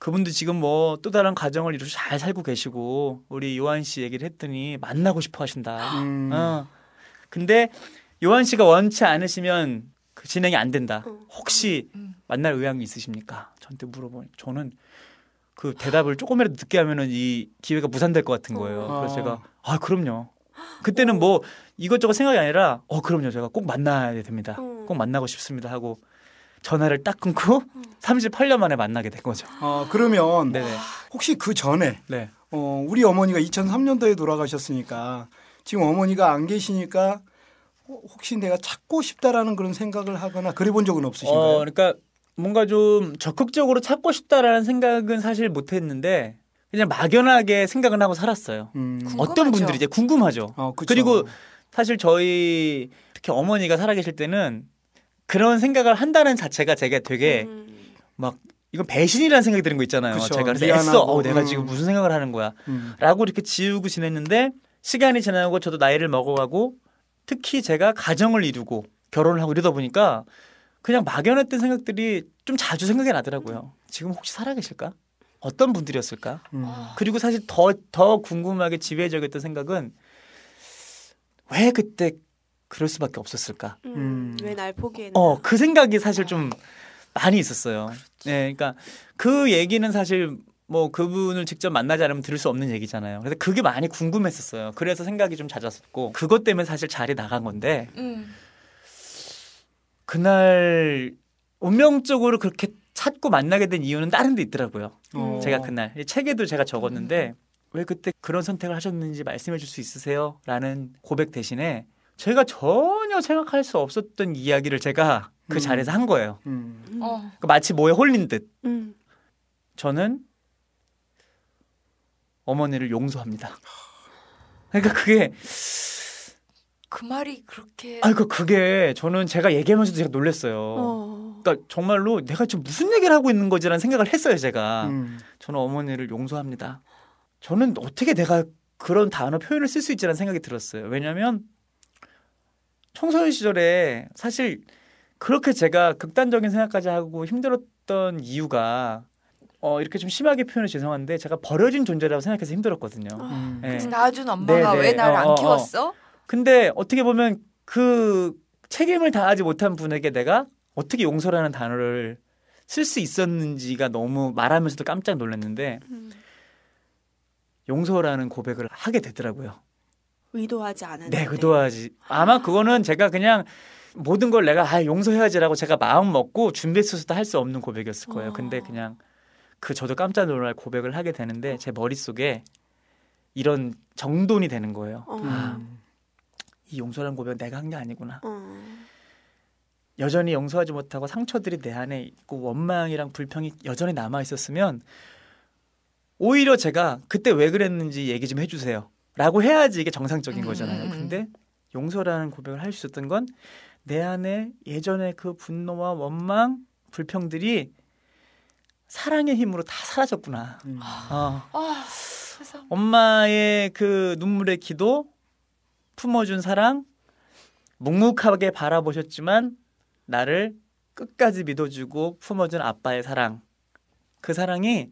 그분도 지금 뭐 또 다른 가정을 이루고 잘 살고 계시고 우리 요한 씨 얘기를 했더니 만나고 싶어 하신다. 아. 음. 어. 근데 요한 씨가 원치 않으시면 그 진행이 안 된다. 어. 혹시 음, 음. 만날 의향이 있으십니까? 저한테 물어보니 저는 그 대답을 조금이라도 늦게 하면은 이 기회가 무산될 것 같은 거예요. 어. 그래서 제가 아. 아 그럼요. 그때는 뭐 이것저것 생각이 아니라 어 그럼요 제가 꼭 만나야 됩니다. 어. 꼭 만나고 싶습니다 하고 전화를 딱 끊고 38년 음. 만에 만나게 된 거죠. 어, 그러면 네네. 네. 혹시 그 전에 네. 어, 우리 어머니가 2003년도에 돌아가셨으니까 지금 어머니가 안 계시니까 어, 혹시 내가 찾고 싶다라는 그런 생각을 하거나 그래본 적은 없으신가요? 어, 그러니까 뭔가 좀 적극적으로 찾고 싶다라는 생각은 사실 못했는데 그냥 막연하게 생각을 하고 살았어요. 음. 어떤 분들이 이제 궁금하죠. 어, 그리고 사실 저희 특히 어머니가 살아계실 때는 그런 생각을 한다는 자체가 제가 되게 음. 막 이건 배신이라는 생각이 드는 거 있잖아요. 그쵸, 제가 그래서 미안하고, 애써 어, 내가 지금 음. 무슨 생각을 하는 거야 음. 라고 이렇게 지우고 지냈는데 시간이 지나고 저도 나이를 먹어가고 특히 제가 가정을 이루고 결혼을 하고 이러다 보니까 그냥 막연했던 생각들이 좀 자주 생각이 나더라고요. 지금 혹시 살아계실까? 어떤 분들이었을까? 음. 아. 그리고 사실 더, 더 궁금하게 지배적이었던 생각은 왜 그때 그럴 수밖에 없었을까? 음, 음. 왜날 포기했나? 어, 그 생각이 사실 좀 아. 많이 있었어요. 그렇죠. 네, 그러니까 그 얘기는 사실 뭐 그분을 직접 만나지 않으면 들을 수 없는 얘기잖아요. 그래서 그게 많이 궁금했었어요. 그래서 생각이 좀 잦았었고 그것 때문에 사실 자리 나간 건데 음. 그날 운명적으로 그렇게 찾고 만나게 된 이유는 다른 데 있더라고요. 음. 제가 그날 책에도 제가 적었는데 음. 왜 그때 그런 선택을 하셨는지 말씀해 줄 수 있으세요? 라는 고백 대신에 제가 전혀 생각할 수 없었던 이야기를 제가 그 음. 자리에서 한 거예요. 음. 어. 어. 그 마치 뭐에 홀린 듯. 음. 저는 어머니를 용서합니다. 그러니까 그게 그 말이 그렇게 아 그러니까 그게 저는 제가 얘기하면서도 제가 놀랐어요. 어. 그러니까 정말로 내가 지금 무슨 얘기를 하고 있는 거지라는 생각을 했어요, 제가. 음. 저는 어머니를 용서합니다. 저는 어떻게 내가 그런 단어 표현을 쓸 수 있지라는 생각이 들었어요. 왜냐면 하 청소년 시절에 사실 그렇게 제가 극단적인 생각까지 하고 힘들었던 이유가 어, 이렇게 좀 심하게 표현을 죄송한데 제가 버려진 존재라고 생각해서 힘들었거든요. 아, 음. 네. 낳아준 엄마가 네네. 네. 왜 나를 어, 안 어, 어. 키웠어? 어. 근데 어떻게 보면 그 책임을 다하지 못한 분에게 내가 어떻게 용서라는 단어를 쓸 수 있었는지가 너무 말하면서도 깜짝 놀랐는데 음. 용서라는 고백을 하게 되더라고요. 의도하지 않았데 네, 의도하지. 아마 그거는 제가 그냥 모든 걸 내가 아 용서해야지라고 제가 마음 먹고 준비했어서도 할 수 없는 고백이었을 거예요. 어. 근데 그냥 그 저도 깜짝 놀랄 고백을 하게 되는데 제 머릿속에 이런 정돈이 되는 거예요. 어. 아, 이용서란 고백은 내가 한 게 아니구나. 어. 여전히 용서하지 못하고 상처들이 내 안에 있고 원망이랑 불평이 여전히 남아 있었으면 오히려 제가 그때 왜 그랬는지 얘기 좀 해주세요. 라고 해야지 이게 정상적인 음, 거잖아요. 음, 음. 근데 용서라는 고백을 할 수 있었던 건 내 안에 예전의 그 분노와 원망, 불평들이 사랑의 힘으로 다 사라졌구나. 음. 아, 어. 아, 엄마의 그 눈물의 기도, 품어준 사랑, 묵묵하게 바라보셨지만 나를 끝까지 믿어주고 품어준 아빠의 사랑. 그 사랑이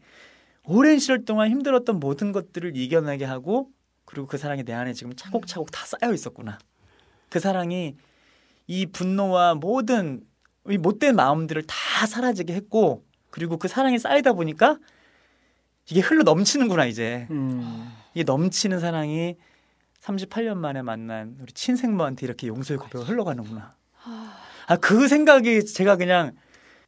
오랜 시절 동안 힘들었던 모든 것들을 이겨내게 하고 그리고 그 사랑이 내 안에 지금 차곡차곡 다 음. 쌓여 있었구나. 그 사랑이 이 분노와 모든 이 못된 마음들을 다 사라지게 했고 그리고 그 사랑이 쌓이다 보니까 이게 흘러 넘치는구나 이제 음. 이게 넘치는 사랑이 38년 만에 만난 우리 친생모한테 이렇게 용서의 고백을 흘러가는구나 아그 아, 생각이 제가 그냥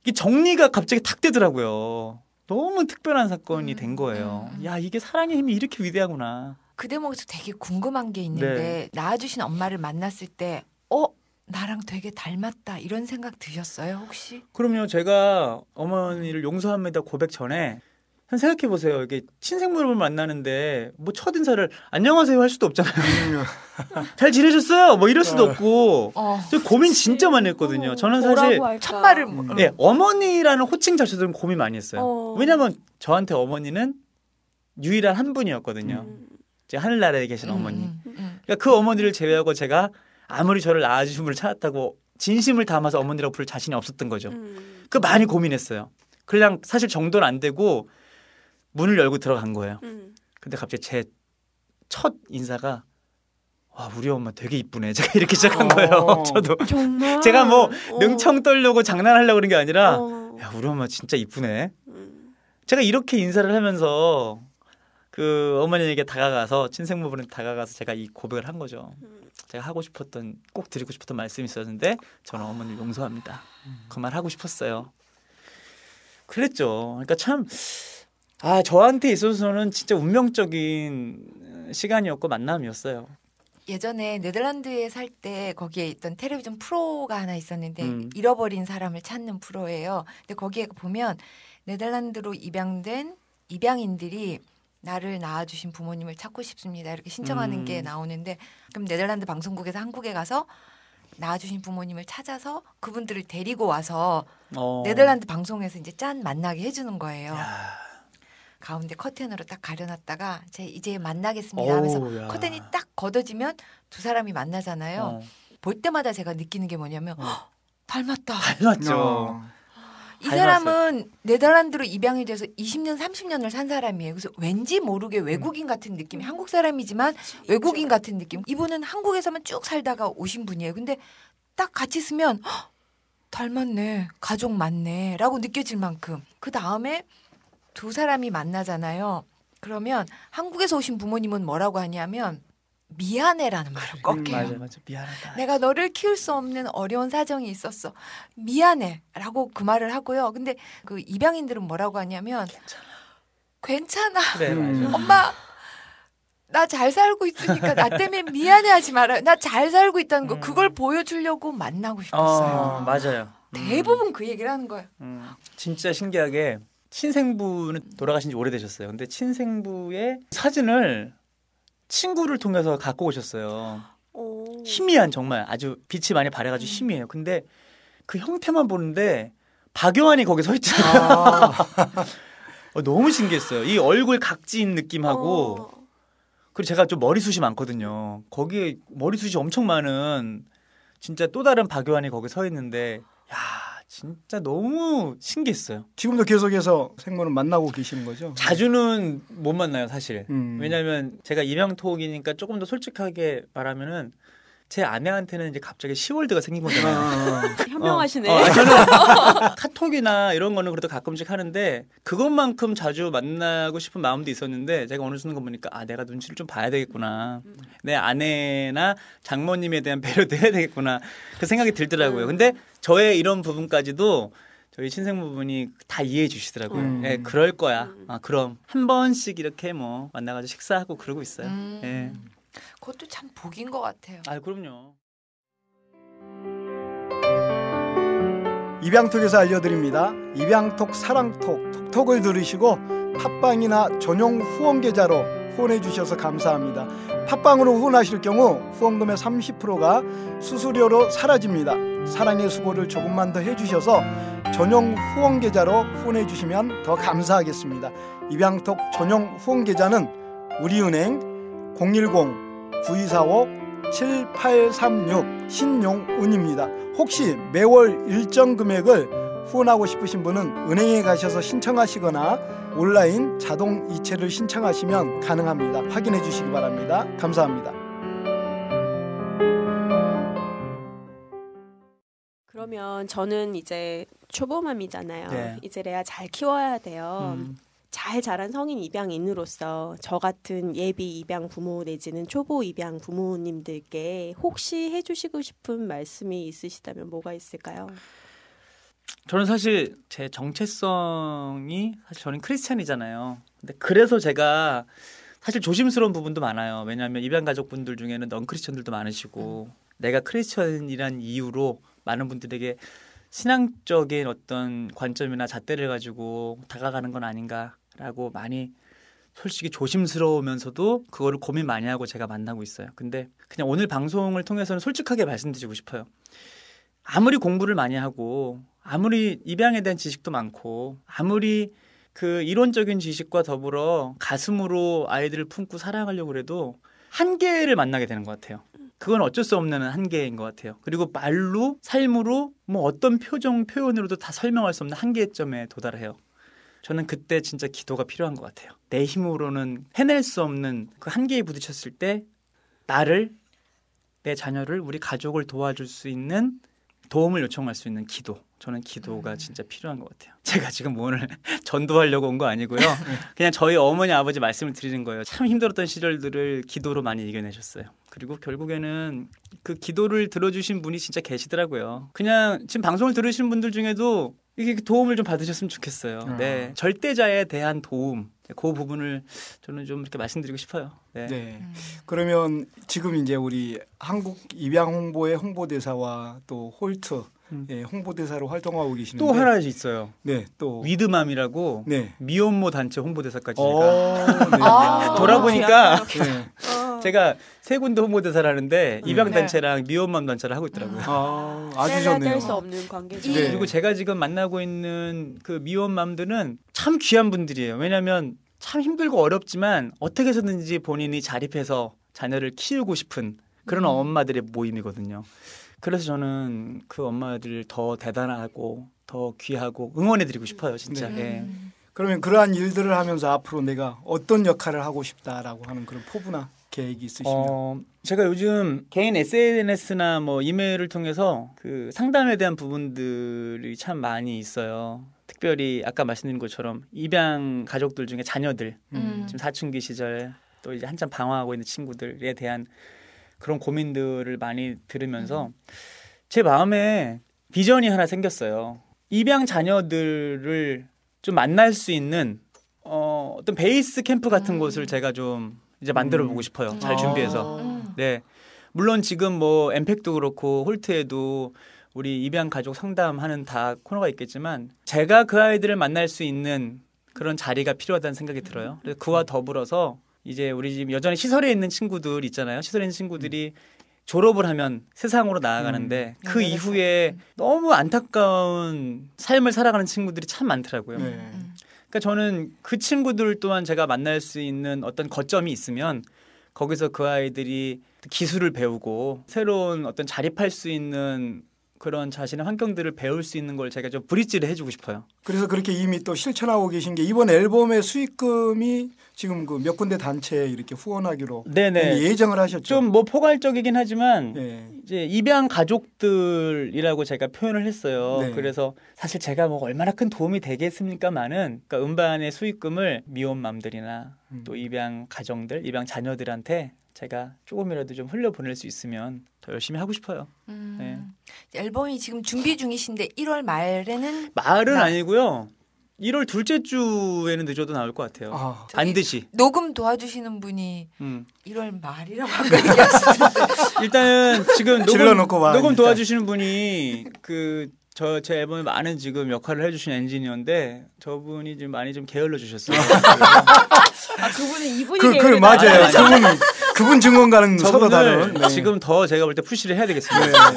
이 정리가 갑자기 탁 되더라고요 너무 특별한 사건이 음, 된 거예요 음, 야 이게 사랑의 힘이 이렇게 위대하구나 그 대목에서 되게 궁금한 게 있는데 네. 낳아주신 엄마를 만났을 때 어? 나랑 되게 닮았다 이런 생각 드셨어요 혹시? 그럼요 제가 어머니를 용서합니다 고백 전에 한 생각해 보세요 이게 친생모을 만나는데 뭐첫 인사를 안녕하세요 할 수도 없잖아요 [laughs] 잘 지내셨어요 뭐 이럴 수도 어. 없고 어, 고민 그치. 진짜 많이 했거든요 저는 사실 첫 말을 뭐 음. 네, 어머니라는 호칭 자체도 고민 많이 했어요 어. 왜냐면 저한테 어머니는 유일한 한 분이었거든요. 음. 제 하늘나라에 계신 어머니. 음, 음, 음. 그러니까 그 어머니를 제외하고 제가 아무리 저를 낳아주신 분을 찾았다고 진심을 담아서 어머니라고 부를 자신이 없었던 거죠. 그 많이 고민했어요. 그냥 사실 정돈안 되고 문을 열고 들어간 거예요. 근데 갑자기 제 첫 인사가 와 우리 엄마 되게 이쁘네 [laughs] 제가 이렇게 시작한 어. 거예요 [laughs] 저도 정말? [laughs] 제가 뭐 어. 능청 떨려고 장난하려고 그런 게 아니라 어. 야 우리 엄마 진짜 이쁘네 제가 이렇게 인사를 하면서 그 어머니에게 다가가서 친생부분에 다가가서 제가 이 고백을 한 거죠. 제가 하고 싶었던 꼭 드리고 싶었던 말씀이 있었는데 저는 어머니를 용서합니다. 그 말 하고 싶었어요. 그랬죠. 그러니까 참 아, 저한테 있어서는 진짜 운명적인 시간이었고 만남이었어요. 예전에 네덜란드에 살 때 거기에 있던 텔레비전 프로가 하나 있었는데 음. 잃어버린 사람을 찾는 프로예요. 근데 거기에 보면 네덜란드로 입양된 입양인들이 나를 낳아주신 부모님을 찾고 싶습니다. 이렇게 신청하는 음. 게 나오는데 그럼 네덜란드 방송국에서 한국에 가서 낳아주신 부모님을 찾아서 그분들을 데리고 와서 어. 네덜란드 방송에서 이제 짠 만나게 해주는 거예요. 야. 가운데 커튼으로 딱 가려놨다가 제 이제 만나겠습니다 하면서 오, 커튼이 딱 걷어지면 두 사람이 만나잖아요. 어. 볼 때마다 제가 느끼는 게 뭐냐면 어. 닮았다. 닮았죠. 어. 이 사람은 네덜란드로 입양이 돼서 20년, 30년을 산 사람이에요. 그래서 왠지 모르게 음. 외국인 같은 느낌이 한국 사람이지만 외국인 같은 느낌. 이분은 한국에서만 쭉 살다가 오신 분이에요. 근데 딱 같이 있으면 닮았네, 가족 맞네라고 느껴질 만큼 그 다음에 두 사람이 만나잖아요. 그러면 한국에서 오신 부모님은 뭐라고 하냐면 미안해라는 말을 음, 꺾 해요. 맞아, 맞아. 미안하다. 내가 너를 키울 수 없는 어려운 사정이 있었어. 미안해라고 그 말을 하고요. 근데 그 입양인들은 뭐라고 하냐면 괜찮아. 그래, 네, 맞아. 음. 엄마 나 잘 살고 있으니까 나 때문에 미안해하지 말아요. 나잘 살고 있다는 거 음. 그걸 보여주려고 만나고 어, 싶었어요. 어, 맞아요. 대부분 음. 그 얘기를 하는 거예요. 음. 진짜 신기하게 친생부는 돌아가신 지 오래되셨어요. 근데 친생부의 사진을 친구를 통해서 갖고 오셨어요. 오. 희미한 정말 아주 빛이 많이 발해가지고 음. 희미해요. 근데 그 형태만 보는데 박요한이 거기 서 있잖아요. 아. [laughs] 어, 너무 신기했어요. 이 얼굴 각진 느낌하고 어. 그리고 제가 좀 머리숱이 많거든요. 거기에 머리숱이 엄청 많은 진짜 또 다른 박요한이 거기 서 있는데 야 진짜 너무 신기했어요. 지금도 계속해서 생모는 만나고 계시는 거죠? 자주는 못 만나요, 사실. 음. 왜냐하면 제가 이명토이니까 조금 더 솔직하게 말하면은 제 아내한테는 이제 갑자기 시월드가 생긴 거잖아요. 아, 아, 아. 현명하시네. 어, 어, [laughs] 저는 카톡이나 이런 거는 그래도 가끔씩 하는데 그것만큼 자주 만나고 싶은 마음도 있었는데 제가 오늘 느는거 보니까 아 내가 눈치를 좀 봐야 되겠구나. 음. 내 아내나 장모님에 대한 배려도 해야 되겠구나. 그 생각이 들더라고요. 음. 근데 저의 이런 부분까지도 저희 친생부분이 다 이해해 주시더라고요. 음. 예, 그럴 거야. 음. 아, 그럼 한 번씩 이렇게 뭐 만나가지고 식사하고 그러고 있어요. 음. 예. 그것도 참 복인 것 같아요. 아, 그럼요. 입양톡에서 알려드립니다. 입양톡 사랑톡 톡톡을 들으시고 팟빵이나 전용 후원 계좌로 후원해 주셔서 감사합니다. 팟빵으로 후원하실 경우 후원금의 30%가 수수료로 사라집니다. 사랑의 수고를 조금만 더 해주셔서 전용 후원 계좌로 후원해 주시면 더 감사하겠습니다. 입양톡 전용 후원 계좌는 우리은행 010-9245-7836 신용운입니다. 혹시 매월 일정 금액을 후원하고 싶으신 분은 은행에 가셔서 신청하시거나 온라인 자동 이체를 신청하시면 가능합니다. 확인해 주시기 바랍니다. 감사합니다. 그러면 저는 이제 초보맘이잖아요. 네. 이제 레아 잘 키워야 돼요. 음. 잘 자란 성인 입양인으로서 저 같은 예비 입양 부모 내지는 초보 입양 부모님들께 혹시 해주시고 싶은 말씀이 있으시다면 뭐가 있을까요? 저는 사실 제 정체성이 사실 저는 크리스찬이잖아요. 근데 그래서 제가 사실 조심스러운 부분도 많아요. 왜냐하면 입양 가족분들 중에는 넌 크리스천들도 많으시고 음. 내가 크리스천이란 이유로 많은 분들에게 신앙적인 어떤 관점이나 잣대를 가지고 다가가는 건 아닌가라고 많이 솔직히 조심스러우면서도 그거를 고민 많이 하고 제가 만나고 있어요. 근데 그냥 오늘 방송을 통해서는 솔직하게 말씀드리고 싶어요. 아무리 공부를 많이 하고 아무리 입양에 대한 지식도 많고 아무리 그 이론적인 지식과 더불어 가슴으로 아이들을 품고 사랑하려고 그래도 한계를 만나게 되는 것 같아요. 그건 어쩔 수 없는 한계인 것 같아요. 그리고 말로 삶으로 뭐 어떤 표정 표현으로도 다 설명할 수 없는 한계점에 도달해요. 저는 그때 진짜 기도가 필요한 것 같아요. 내 힘으로는 해낼 수 없는 그 한계에 부딪혔을 때 나를 내 자녀를 우리 가족을 도와줄 수 있는 도움을 요청할 수 있는 기도 저는 기도가 음. 진짜 필요한 것 같아요. [laughs] 제가 지금 오늘 [laughs] 전도하려고 온 거 아니고요. 네. 그냥 저희 어머니 아버지 말씀을 드리는 거예요. 참 힘들었던 시절들을 기도로 많이 이겨내셨어요. 그리고 결국에는 그 기도를 들어주신 분이 진짜 계시더라고요. 그냥 지금 방송을 들으시는 분들 중에도 이게 도움을 좀 받으셨으면 좋겠어요. 네, 아. 절대자에 대한 도움. 네, 그 부분을 저는 좀 이렇게 말씀드리고 싶어요. 네. 네. 음. 그러면 지금 이제 우리 한국 입양 홍보의 홍보대사와 또 홀트 음. 예, 홍보대사로 활동하고 계시는데 또 하나 있어요. 네, 또 위드맘이라고 네. 미혼모 단체 홍보대사까지 어, 제가 네. 네. [laughs] 아, 돌아보니까 아, 네. 어. 제가 세 군데 홍보대사를 하는데 입양 음. 네. 단체랑 미혼맘 단체를 하고 있더라고요. 아, 아주 좋네요. 수 없는 관계죠. 네. 그리고 제가 지금 만나고 있는 그 미혼맘들은 참 귀한 분들이에요. 왜냐하면 참 힘들고 어렵지만 어떻게 해서든지 본인이 자립해서 자녀를 키우고 싶은 그런 음. 엄마들의 모임이거든요. 그래서 저는 그 엄마들 더 대단하고 더 귀하고 응원해드리고 싶어요 진짜. 네. 예. 음. 그러면 그러한 일들을 하면서 앞으로 내가 어떤 역할을 하고 싶다라고 하는 그런 포부나 계획이 있으시가 어, 제가 요즘 개인 SNS나 뭐 이메일을 통해서 그 상담에 대한 부분들이 참 많이 있어요. 특별히 아까 말씀드린 것처럼 입양 가족들 중에 자녀들 음. 지금 사춘기 시절 또 이제 한참 방황하고 있는 친구들에 대한 그런 고민들을 많이 들으면서 음. 제 마음에 비전이 하나 생겼어요. 입양 자녀들을 좀 만날 수 있는 어, 어떤 베이스 캠프 같은 음. 곳을 제가 좀 이제 만들어 보고 음. 싶어요. 잘 아. 준비해서. 아. 네. 물론 지금 뭐 엠팩도 그렇고 홀트에도 우리 입양 가족 상담하는 다 코너가 있겠지만 제가 그 아이들을 만날 수 있는 그런 자리가 필요하다는 생각이 들어요. 그래서 그와 더불어서 이제 우리 집 여전히 시설에 있는 친구들 있잖아요. 시설에 있는 친구들이 졸업을 하면 세상으로 나아가는데 음. 그 이후에 너무 안타까운 삶을 살아가는 친구들이 참 많더라고요. 네. 그러니까 저는 그 친구들 또한 제가 만날 수 있는 어떤 거점이 있으면 거기서 그 아이들이 기술을 배우고 새로운 어떤 자립할 수 있는 그런 자신의 환경들을 배울 수 있는 걸 제가 좀 브릿지를 해주고 싶어요. 그래서 그렇게 이미 또 실천하고 계신 게 이번 앨범의 수익금이 지금 그 몇 군데 단체에 이렇게 후원하기로 네네. 예정을 하셨죠. 좀 뭐 포괄적이긴 하지만 네. 이제 입양 가족들이라고 제가 표현을 했어요. 네. 그래서 사실 제가 뭐 얼마나 큰 도움이 되겠습니까만은 그러니까 음반의 수익금을 미혼맘들이나 음. 또 입양 가정들, 입양 자녀들한테 제가 조금이라도 좀 흘려보낼 수 있으면 더 열심히 하고 싶어요. 음. 네. 앨범이 지금 준비 중이신데 1월 말에는 말은 나... 아니고요. 1월 둘째 주에는 늦어도 나올 것 같아요. 아. 반드시. 녹음 도와주시는 분이 음. 1월 말이라고 얘기하셨는데. [laughs] 일단은 지금 녹음, 녹음 도와주시는 분이 그 저 제 앨범에 많은 지금 역할을 해주신 엔지니어인데 저분이 지금 많이 좀 게을러 주셨어요. [laughs] 아 그분은 이분이 그, 그 맞아요. [laughs] 그분 그분 증언가는 서로 다른. 네. 지금 더 제가 볼 때 푸시를 해야 되겠습니다. 네.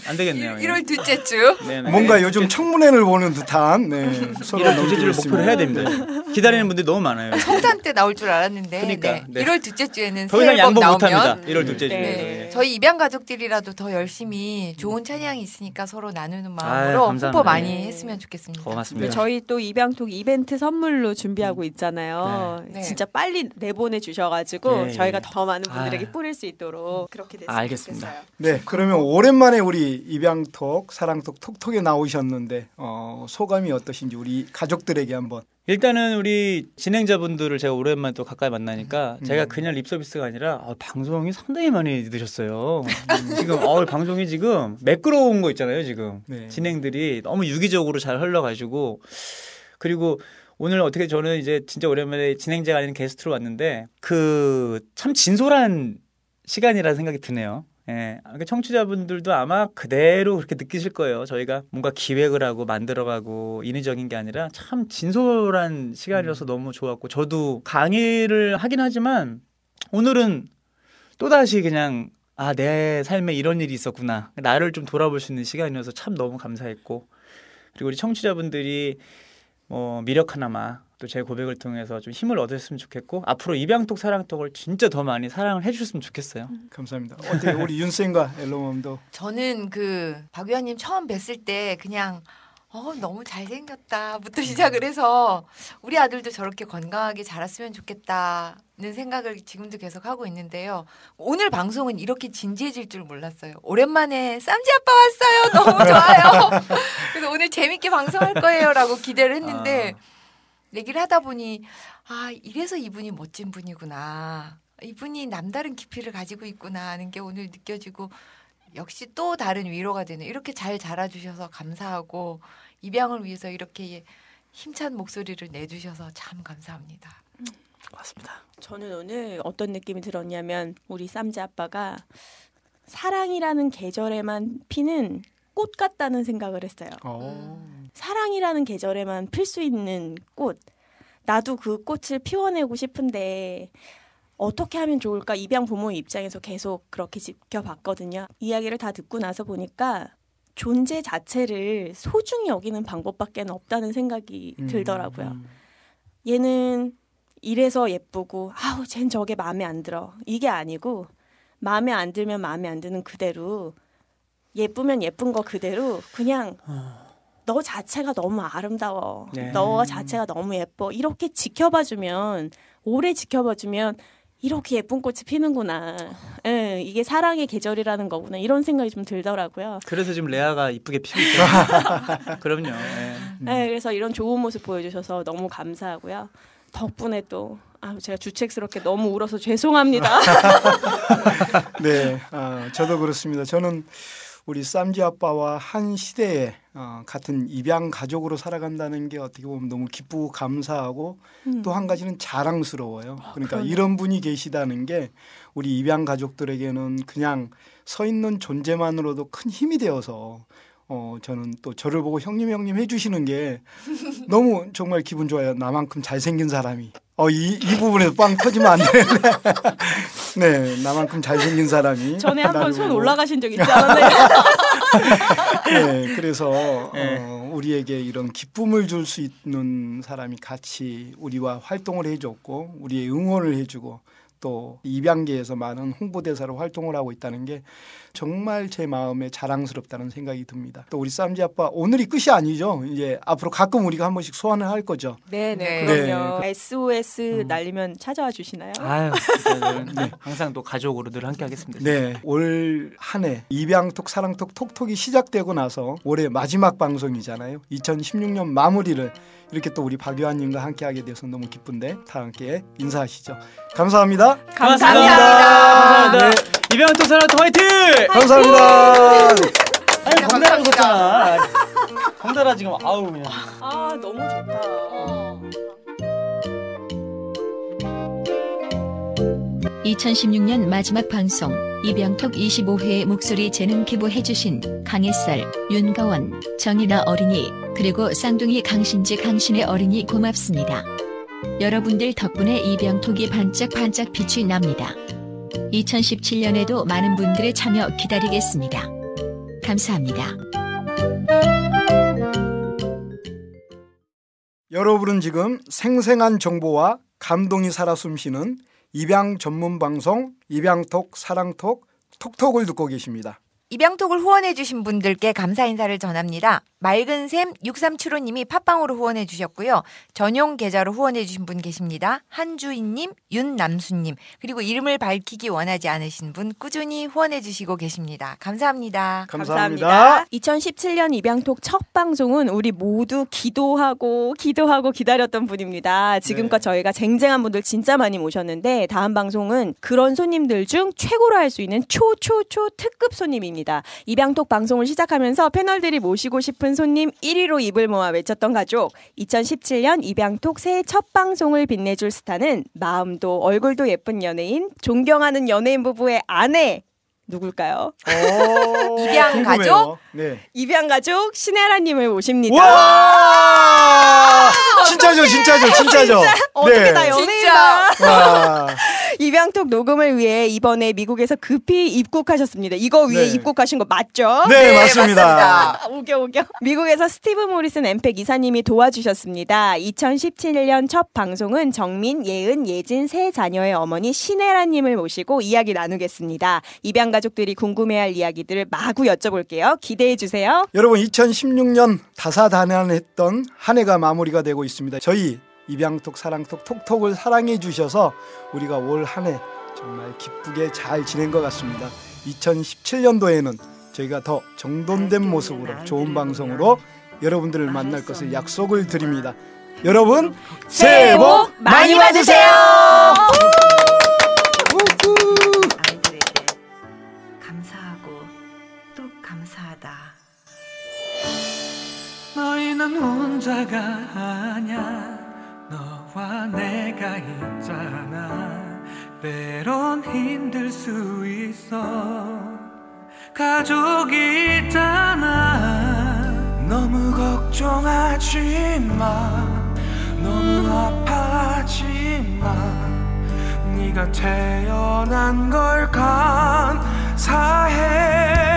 안 되겠네요. 1월 예. 둘째 주. 네네. 네. 뭔가 네, 요즘 네. 청문회를 보는 듯한 네, 서로 1월 둘째 주를 목표로 해야 됩니다. 기다리는 분들 너무 많아요. 성탄 때 나올 줄 알았는데. 그러니까. 네. 1월 둘째 주에는 더 이상 양보 못합니다. 1월 둘째 주에. 네. 저희 입양 가족들이라도 더 열심히 좋은 찬양이 있으니까 서로 나누는 마음으로 아유, 홍보 많이 했으면 좋겠습니다. 고맙습니다. 저희 또 입양톡 이벤트 선물로 준비하고 있잖아요. 네. 진짜 빨리 내보내 주셔가지고 예, 예. 저희가 더 많은 분들에게 아. 뿌릴 수 있도록 그렇게 됐으면 아, 겠습니다 네, 그러면 오랜만에 우리 입양톡, 사랑톡 톡톡에 나오셨는데 어, 소감이 어떠신지 우리 가족들에게 한번. 일단은 우리 진행자분들을 제가 오랜만에 또 가까이 만나니까 음. 제가 음. 그냥 립 서비스가 아니라 어, 방송이 상당히 많이 늦으셨어요. [laughs] 지금 어, 방송이 지금 매끄러운 거 있잖아요. 지금 네. 진행들이 너무 유기적으로 잘 흘러가지고 그리고 오늘 어떻게 저는 이제 진짜 오랜만에 진행자가 아닌 게스트로 왔는데 그 참 진솔한 시간이라는 생각이 드네요. 예, 그러니까 청취자분들도 아마 그대로 그렇게 느끼실 거예요. 저희가 뭔가 기획을 하고 만들어가고 인위적인 게 아니라 참 진솔한 시간이라서 음. 너무 좋았고 저도 강의를 하긴 하지만 오늘은 또다시 그냥 아, 내 삶에 이런 일이 있었구나. 나를 좀 돌아볼 수 있는 시간이어서 참 너무 감사했고 그리고 우리 청취자분들이 뭐 미력 하나마 또제 고백을 통해서 좀 힘을 얻었으면 좋겠고 앞으로 입양톡 사랑톡을 진짜 더 많이 사랑을 해주셨으면 좋겠어요. 음. 감사합니다. 어떻게 우리 윤쌤과 엘로맘도 저는 그 박유현님 처음 뵀을 때 그냥 어, 너무 잘생겼다부터 [laughs] 시작을 해서 우리 아들도 저렇게 건강하게 자랐으면 좋겠다는 생각을 지금도 계속 하고 있는데요. 오늘 방송은 이렇게 진지해질 줄 몰랐어요. 오랜만에 쌈지 아빠 왔어요. 너무 좋아요. [laughs] 그래서 오늘 재밌게 방송할 거예요라고 기대를 했는데 아. 얘기를 하다 보니 아 이래서 이분이 멋진 분이구나 이분이 남다른 깊이를 가지고 있구나 하는 게 오늘 느껴지고 역시 또 다른 위로가 되는 이렇게 잘 자라주셔서 감사하고 입양을 위해서 이렇게 힘찬 목소리를 내주셔서 참 감사합니다. 고맙습니다. 저는 오늘 어떤 느낌이 들었냐면 우리 쌈지 아빠가 사랑이라는 계절에만 피는 꽃 같다는 생각을 했어요. 오. 어. 음. 사랑이라는 계절에만 필 수 있는 꽃. 나도 그 꽃을 피워내고 싶은데 어떻게 하면 좋을까 입양 부모의 입장에서 계속 그렇게 지켜봤거든요. 이야기를 다 듣고 나서 보니까 존재 자체를 소중히 여기는 방법밖에 없다는 생각이 음. 들더라고요. 얘는 이래서 예쁘고 아우 쟨 저게 마음에 안 들어 이게 아니고 마음에 안 들면 마음에 안 드는 그대로 예쁘면 예쁜 거 그대로 그냥 어. 너 자체가 너무 아름다워. 네. 너 자체가 너무 예뻐. 이렇게 지켜봐주면 오래 지켜봐주면 이렇게 예쁜 꽃이 피는구나. 응, 예, 이게 사랑의 계절이라는 거구나. 이런 생각이 좀 들더라고요. 그래서 지금 레아가 이쁘게 피고 있어요. [laughs] 그럼요. 네. 네, 그래서 이런 좋은 모습 보여주셔서 너무 감사하고요. 덕분에 또 아, 제가 주책스럽게 너무 울어서 죄송합니다. [laughs] [laughs] 네, 아, 저도 그렇습니다. 저는 우리 쌈지 아빠와 한 시대에 어, 같은 입양 가족으로 살아간다는 게 어떻게 보면 너무 기쁘고 감사하고 음. 또한 가지는 자랑스러워요. 아, 그러니까 그러네. 이런 분이 계시다는 게 우리 입양 가족들에게는 그냥 서 있는 존재만으로도 큰 힘이 되어서 어, 저는 또 저를 보고 형님 형님 해주시는 게 너무 정말 기분 좋아요. 나만큼 잘생긴 사람이. 어, 이, 이 부분에서 빵 터지면 안 되는데. [laughs] 네, 나만큼 잘생긴 사람이. 전에 한 번 손 올라가신 적 있지 않았나요? [laughs] 네, [laughs] 그래서 네. 어, 우리에게 이런 기쁨을 줄 수 있는 사람이 같이 우리와 활동을 해줬고 우리의 응원을 해주고 또 입양계에서 많은 홍보대사로 활동을 하고 있다는 게 정말 제 마음에 자랑스럽다는 생각이 듭니다. 또 우리 쌈지 아빠 오늘이 끝이 아니죠. 이제 앞으로 가끔 우리가 한 번씩 소환을 할 거죠. 네, 네. 네. 그럼요. SOS 네. 음. 날리면 음. 찾아와 주시나요? 아유, [laughs] 네. 항상 또 가족으로 늘 함께 하겠습니다. 네. 올한 해 입양톡 사랑톡 톡톡이 시작되고 나서 올해 마지막 방송이잖아요. 2016년 마무리를 이렇게 또 우리 박요한님과 함께 하게 돼서 너무 기쁜데 다 함께 인사하시죠. 감사합니다. 감사합니다. 감사합니다. 감사합니다. 네. 이병헌 사라토 화이팅! 감사합니다. 아니 건달아 웃었잖아. 건달아 지금 아우 그냥. 아 너무 좋다. 2016년 마지막 방송 이병턱 25회 목소리 재능 기부해주신 강햇살, 윤가원, 정이나 어린이, 그리고 쌍둥이 강신지 강신의 어린이 고맙습니다. 여러분들 덕분에 입양톡이 반짝반짝 빛이 납니다. 2017년에도 많은 분들의 참여 기다리겠습니다. 감사합니다. 여러분은 지금 생생한 정보와 감동이 살아 숨쉬는 입양 전문 방송 입양톡 사랑톡 톡톡을 듣고 계십니다. 입양톡을 후원해 주신 분들께 감사 인사를 전합니다. 맑은샘 6375님이 팟빵으로 후원해 주셨고요. 전용 계좌로 후원해 주신 분 계십니다. 한주인님, 윤남수님, 그리고 이름을 밝히기 원하지 않으신 분 꾸준히 후원해 주시고 계십니다. 감사합니다. 감사합니다. 감사합니다. 2017년 입양톡 첫 방송은 우리 모두 기도하고 기도하고 기다렸던 분입니다. 지금껏 네. 저희가 쟁쟁한 분들 진짜 많이 모셨는데 다음 방송은 그런 손님들 중 최고로 할 수 있는 초초초 특급 손님입니다. 입양톡 방송을 시작하면서 패널들이 모시고 싶은 방문 손님 1위로 입을 모아 외쳤던 가족. 2017년 입양톡 새해 첫 방송을 빛내줄 스타는 마음도 얼굴도 예쁜 연예인, 존경하는 연예인 부부의 아내 누굴까요? 입양 가족? 네. 입양 가족 신혜라님을 모십니다. 와! 아, 진짜죠, 진짜죠, 진짜죠. 진짜? 네. 어떻게 다 네. 나 연예인다. 입양톡 녹음을 위해 이번에 미국에서 급히 입국하셨습니다. 이거 위해 네. 입국하신 거 맞죠? 네, 네 맞습니다. 맞습니다. 오겨 오겨. 미국에서 스티브 모리슨 엠팩 이사님이 도와주셨습니다. 2017년 첫 방송은 정민, 예은, 예진 세 자녀의 어머니 신혜라님을 모시고 이야기 나누겠습니다. 입양 가 가족들이 궁금해할 이야기들을 마구 여쭤볼게요. 기대해 주세요. 여러분 2016년 다사다난했던 한 해가 마무리가 되고 있습니다. 저희 입양톡 사랑톡 톡톡을 사랑해 주셔서 우리가 올 한 해 정말 기쁘게 잘 지낸 것 같습니다. 2017년도에는 저희가 더 정돈된 모습으로 좋은 네. 방송으로 여러분들을 아, 만날 것을 약속을 드립니다. 네. 여러분 새해 복 많이 받으세요. 감사하다. 너희는 혼자가 아니야. 너와 내가 있잖아. 때론 힘들 수 있어. 가족이 있잖아. 너무 걱정하지 마. 너무 아파하지 마. 네가 태어난 걸 감사해.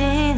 sing.